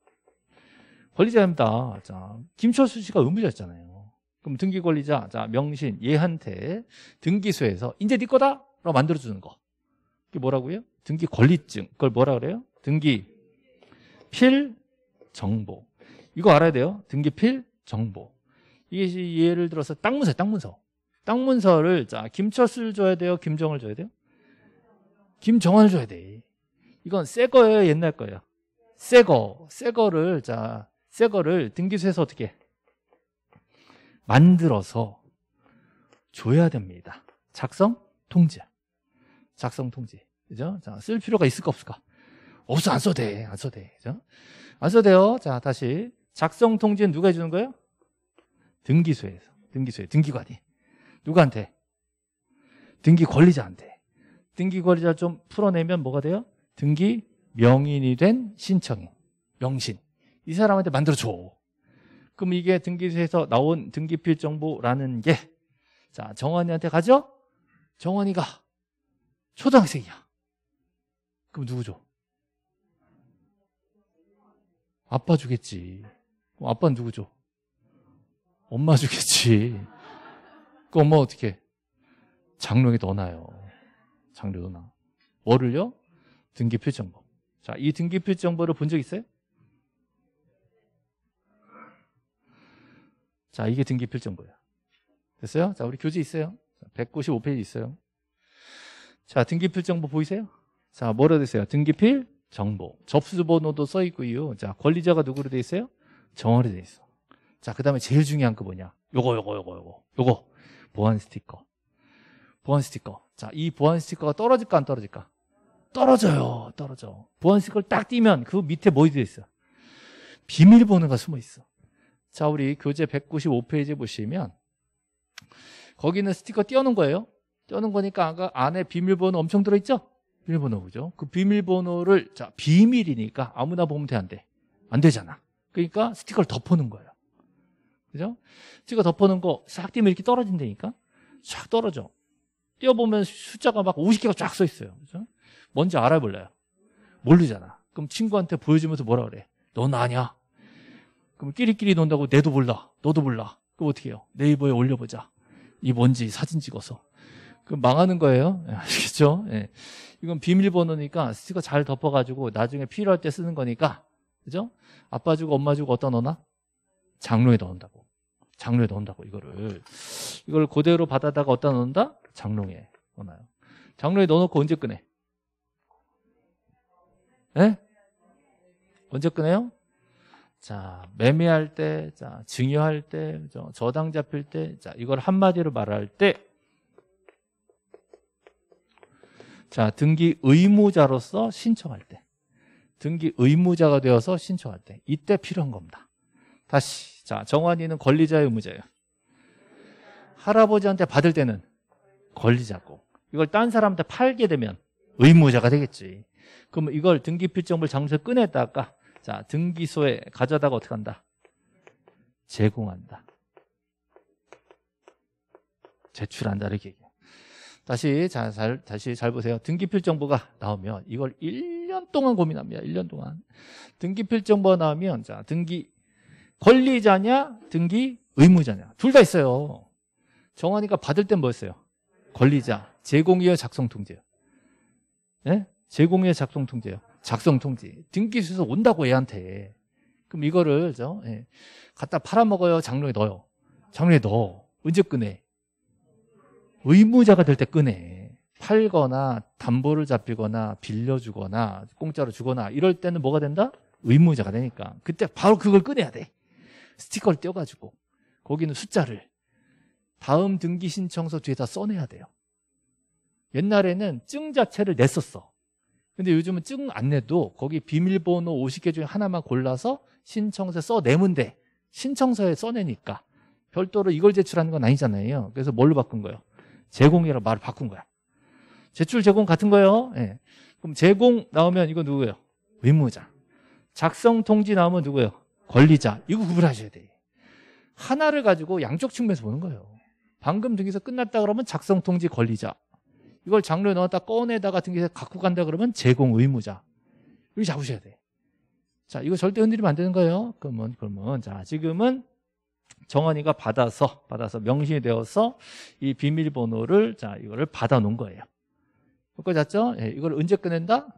권리자입니다. 자, 김철수 씨가 의무자였잖아요. 그럼 등기 권리자, 자, 명신, 얘한테 등기소에서 이제 네 거다 어, 만들어주는 거. 이게 뭐라고요? 등기 권리증. 그걸 뭐라 그래요? 등기 필 정보. 이거 알아야 돼요. 등기 필 정보. 이게 예를 들어서 땅 문서, 땅 문서. 땅 문서를 자 김철수를 줘야 돼요. 김정을 줘야 돼요. 김정환을 줘야 돼. 이건 새 거예요, 옛날 거예요. 새 거, 새 거를 자, 새 거를 등기소에서 어떻게 만들어서 줘야 됩니다. 작성 통지 작성 통지. 그죠? 자, 쓸 필요가 있을까 없을까? 없어, 안 써도 돼. 안 써도 돼. 그죠? 안 써도 돼요. 자, 다시. 작성 통지는 누가 해주는 거예요? 등기소에서. 등기소에, 등기관이. 누구한테? 등기 권리자한테. 등기 권리자 좀 풀어내면 뭐가 돼요? 등기 명인이 된 신청인. 명신. 이 사람한테 만들어줘. 그럼 이게 등기소에서 나온 등기필 정보라는 게, 자, 정환이한테 가죠? 정환이가 초등학생이야. 그럼 누구 죠 아빠 주겠지. 그럼 아빠는 누구 죠 엄마 주겠지. 그 엄마 어떻게? 장롱에 넣어놔요. 장롱에 넣어놔. 뭐를요? 등기 필정보. 자, 이 등기 필정보를 본 적 있어요? 자, 이게 등기 필정보야. 됐어요? 자, 우리 교재 있어요. 195페이지 있어요. 자, 등기필 정보 보이세요? 자, 뭐라 되세요? 등기필 정보. 접수번호도 써 있고요. 자, 권리자가 누구로 되어 있어요? 정화로 되어 있어. 자, 그다음에 제일 중요한 거 뭐냐? 요거 요거 요거 요거. 요거. 보안 스티커. 보안 스티커. 자, 이 보안 스티커가 떨어질까 안 떨어질까? 떨어져요. 떨어져. 보안 스티커를 딱 띄면 그 밑에 뭐이 어 있어? 비밀번호가 숨어 있어. 자, 우리 교재 195페이지 보시면 거기는 스티커 띄워놓은 거예요. 저는 거니까 아까 안에 비밀번호 엄청 들어있죠? 비밀번호 그죠? 그 비밀번호를 자 비밀이니까 아무나 보면 돼 안 돼? 안 되잖아. 그러니까 스티커를 덮어놓은 거예요. 그죠? 스티커 덮어놓은 거 싹 띄면 이렇게 떨어진다니까? 쫙 떨어져. 띄어보면 숫자가 막 50개가 쫙 써 있어요. 그죠? 뭔지 알아 볼래요 모르잖아. 그럼 친구한테 보여주면서 뭐라 그래? 넌 아냐? 그럼 끼리끼리 논다고 내도 몰라. 너도 몰라. 그럼 어떻게 해요? 네이버에 올려보자. 이 뭔지 사진 찍어서. 그 망하는 거예요. 예, 아시겠죠? 예. 이건 비밀번호니까 스티커 잘 덮어가지고 나중에 필요할 때 쓰는 거니까 그죠? 아빠 주고 엄마 주고 어디다 넣나? 장로에 넣는다고. 장로에 넣는다고 이거를 이걸 그대로 받아다가 어디다 넣는다? 장롱에 넣어요. 장롱에 넣어놓고 언제 꺼내? 예? 언제 꺼내요? 자 매매할 때, 자 증여할 때, 저당 잡힐 때, 자 이걸 한마디로 말할 때 자, 등기 의무자로서 신청할 때. 등기 의무자가 되어서 신청할 때. 이때 필요한 겁니다. 다시. 자, 정환이는 권리자의 의무자예요. 할아버지한테 받을 때는 권리자고. 이걸 딴 사람한테 팔게 되면 의무자가 되겠지. 그럼 이걸 등기필증물 장소에 꺼냈다가 자, 등기소에 가져다가 어떻게 한다? 제공한다. 제출한다. 이렇게 얘기해. 다시 자, 잘, 다시 잘 보세요. 등기필 정보가 나오면 이걸 1년 동안 고민합니다. 1년 동안. 등기필 정보가 나오면 자, 등기 권리자냐, 등기 의무자냐. 둘 다 있어요. 정하니까 받을 땐 뭐였어요? 권리자. 제공이요, 작성 통제요. 네? 예? 제공이요, 작성 통제요. 작성 통지. 등기 수서 온다고 얘한테. 그럼 이거를 저 예. 갖다 팔아먹어요, 장롱에 넣어요. 장롱에 넣어. 언제 끄네? 의무자가 될 때 끄네. 팔거나 담보를 잡히거나 빌려주거나 공짜로 주거나 이럴 때는 뭐가 된다? 의무자가 되니까. 그때 바로 그걸 꺼내야 돼. 스티커를 떼어가지고 거기는 숫자를 다음 등기 신청서 뒤에다 써내야 돼요. 옛날에는 증 자체를 냈었어. 근데 요즘은 증 안 내도 거기 비밀번호 50개 중에 하나만 골라서 신청서에 써내면 돼. 신청서에 써내니까 별도로 이걸 제출하는 건 아니잖아요. 그래서 뭘로 바꾼 거예요? 제공이라고 말을 바꾼 거야. 제출 제공 같은 거예요. 예. 그럼 제공 나오면 이거 누구예요? 의무자. 작성 통지 나오면 누구예요? 권리자. 이거 구분하셔야 돼. 하나를 가지고 양쪽 측면에서 보는 거예요. 방금 등기서 끝났다 그러면 작성 통지 권리자. 이걸 장로에 넣었다 꺼내다가 등기서 갖고 간다 그러면 제공 의무자. 이거 잡으셔야 돼. 자, 이거 절대 흔들리면 안 되는 거예요. 그러면, 그러면, 자, 지금은 정원이가 받아서 받아서 명신이 되어서 이 비밀번호를 자 이거를 받아놓은 거예요. 그거죠? 예, 이걸 언제 꺼낸다?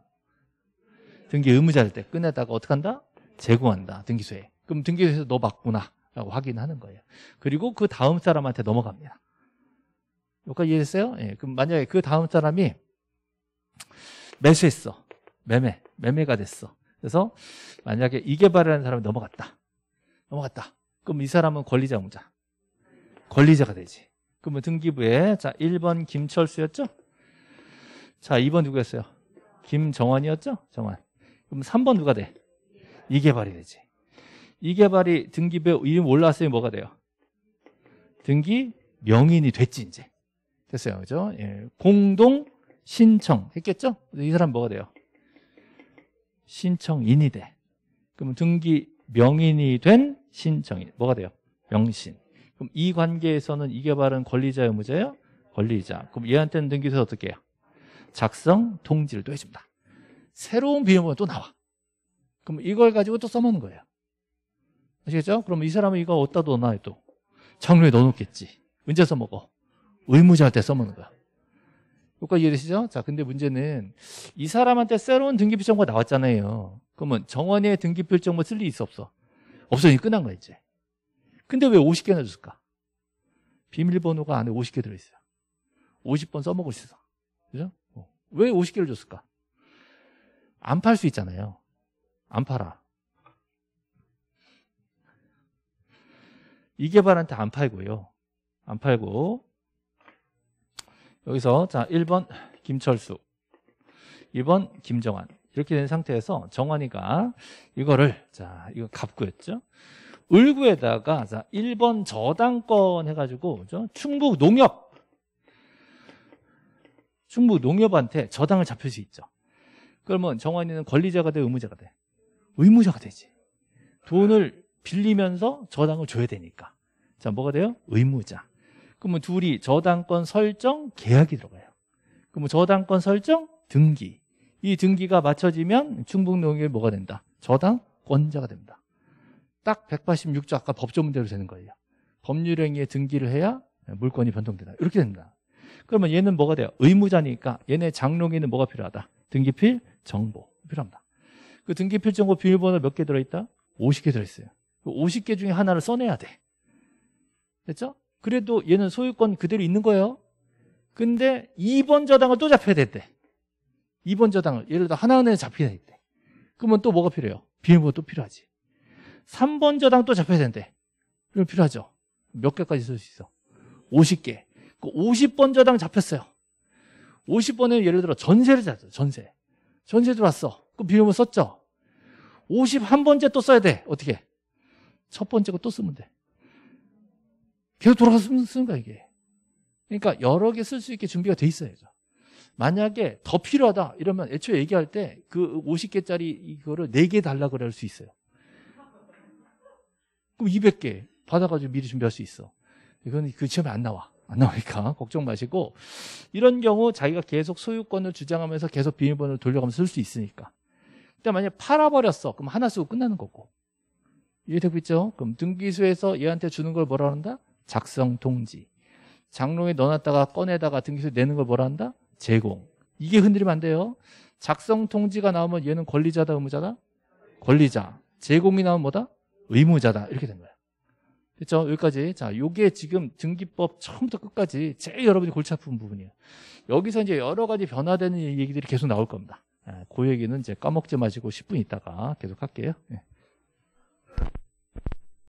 등기 의무자일 때 꺼내다가 어떻게 한다? 제공한다 등기소에. 그럼 등기소에서 너 맞구나라고 확인하는 거예요. 그리고 그 다음 사람한테 넘어갑니다. 여기까지 이해됐어요? 예, 그럼 만약에 그 다음 사람이 매수했어. 매매, 매매가 됐어. 그래서 만약에 이개발하는 사람이 넘어갔다. 넘어갔다. 그럼 이 사람은 권리자무자. 권리자가 되지. 그러면 뭐 등기부에 자 1번 김철수였죠? 자 2번 누구였어요? 김정환이었죠? 정환. 그럼 3번 누가 돼? 이개발이 되지. 이개발이 등기부에 이름 올라왔으면 뭐가 돼요? 등기 명인이 됐지 이제. 됐어요. 그죠? 예. 공동 신청 했겠죠? 이 사람 뭐가 돼요? 신청인이 돼. 그럼 등기 명인이 된 신정의 뭐가 돼요? 명신 그럼 이 관계에서는 이겨발은 권리자 의무자예요? 권리자 그럼 얘한테는 등기소에 서 어떻게 해요? 작성 통지를 또 해줍니다 새로운 비용은또 나와 그럼 이걸 가지고 또 써먹는 거예요 아시겠죠? 그럼 이 사람은 이거 어디다 넣나놔요또 장로에 넣어놓겠지 언제 써먹어? 의무자할 때 써먹는 거야 효과 이해되시죠? 자, 근데 문제는 이 사람한테 새로운 등기필 정보가 나왔잖아요. 그러면 정원의 등기필 정보 쓸리 있어 없어? 없어지니 끝난 거야, 이제. 근데 왜 50개나 줬을까? 비밀번호가 안에 50개 들어있어요. 50번 써먹을 수 있어. 그죠? 어. 왜 50개를 줬을까? 안 팔 수 있잖아요. 안 팔아. 이 개발한테 안 팔고요. 안 팔고. 여기서 자 1번 김철수 2번 김정환 이렇게 된 상태에서 정환이가 이거를 자 이거 갑구였죠. 을구에다가 자 1번 저당권 해가지고 그죠? 충북 농협 충북 농협한테 저당을 잡힐 수 있죠. 그러면 정환이는 권리자가 돼 의무자가 돼 의무자가 되지. 돈을 빌리면서 저당을 줘야 되니까. 자 뭐가 돼요? 의무자. 그러면 둘이 저당권 설정 계약이 들어가요. 그러면 저당권 설정 등기. 이 등기가 맞춰지면 충북농협이 뭐가 된다? 저당권자가 됩니다. 딱 186조 아까 법조문제로 되는 거예요. 법률행위에 등기를 해야 물권이 변동된다. 이렇게 된다. 그러면 얘는 뭐가 돼요? 의무자니까 얘네 장롱에는 뭐가 필요하다? 등기필 정보 필요합니다. 그 등기필 정보 비밀번호 몇 개 들어있다? 50개 들어있어요. 그 50개 중에 하나를 써내야 돼. 됐죠? 그래도 얘는 소유권 그대로 있는 거예요. 근데 2번 저당을 또 잡혀야 된대. 2번 저당을 예를 들어 하나은행 에 잡히게 되는데 그러면 또 뭐가 필요해요? 비밀번호 또 필요하지 3번 저당 또 잡혀야 되는데 그럼 필요하죠 몇 개까지 쓸 수 있어? 50개 그 50번 저당 잡혔어요 50번에 예를 들어 전세를 잡죠 았 전세 전세 들어왔어 그럼 비밀번호 썼죠 51번째 또 써야 돼 어떻게? 첫 번째 거 또 쓰면 돼 계속 돌아가서 쓰는 거야 이게 그러니까 여러 개 쓸 수 있게 준비가 돼 있어야죠 만약에 더 필요하다 이러면 애초에 얘기할 때 그 50개짜리 이거를 4개 달라 고 그럴 수 있어요. 그럼 200개 받아가지고 미리 준비할 수 있어. 이건 그 시험에 안 나와. 안 나오니까 걱정 마시고 이런 경우 자기가 계속 소유권을 주장하면서 계속 비밀번호를 돌려가면서 쓸 수 있으니까. 근데 만약 에 팔아버렸어. 그럼 하나 쓰고 끝나는 거고. 이해되고 있죠? 그럼 등기소에서 얘한테 주는 걸 뭐라 한다? 작성 통지. 장롱에 넣어놨다가 꺼내다가 등기소에 내는 걸 뭐라 한다? 제공. 이게 흔들리면 안 돼요. 작성 통지가 나오면 얘는 권리자다, 의무자다? 권리자. 제공이 나오면 뭐다? 의무자다. 이렇게 된 거야. 그렇죠? 여기까지. 자, 요게 지금 등기법 처음부터 끝까지 제일 여러분이 골치 아픈 부분이에요. 여기서 이제 여러 가지 변화되는 얘기들이 계속 나올 겁니다. 예, 그 얘기는 이제 까먹지 마시고 10분 있다가 계속 할게요. 예.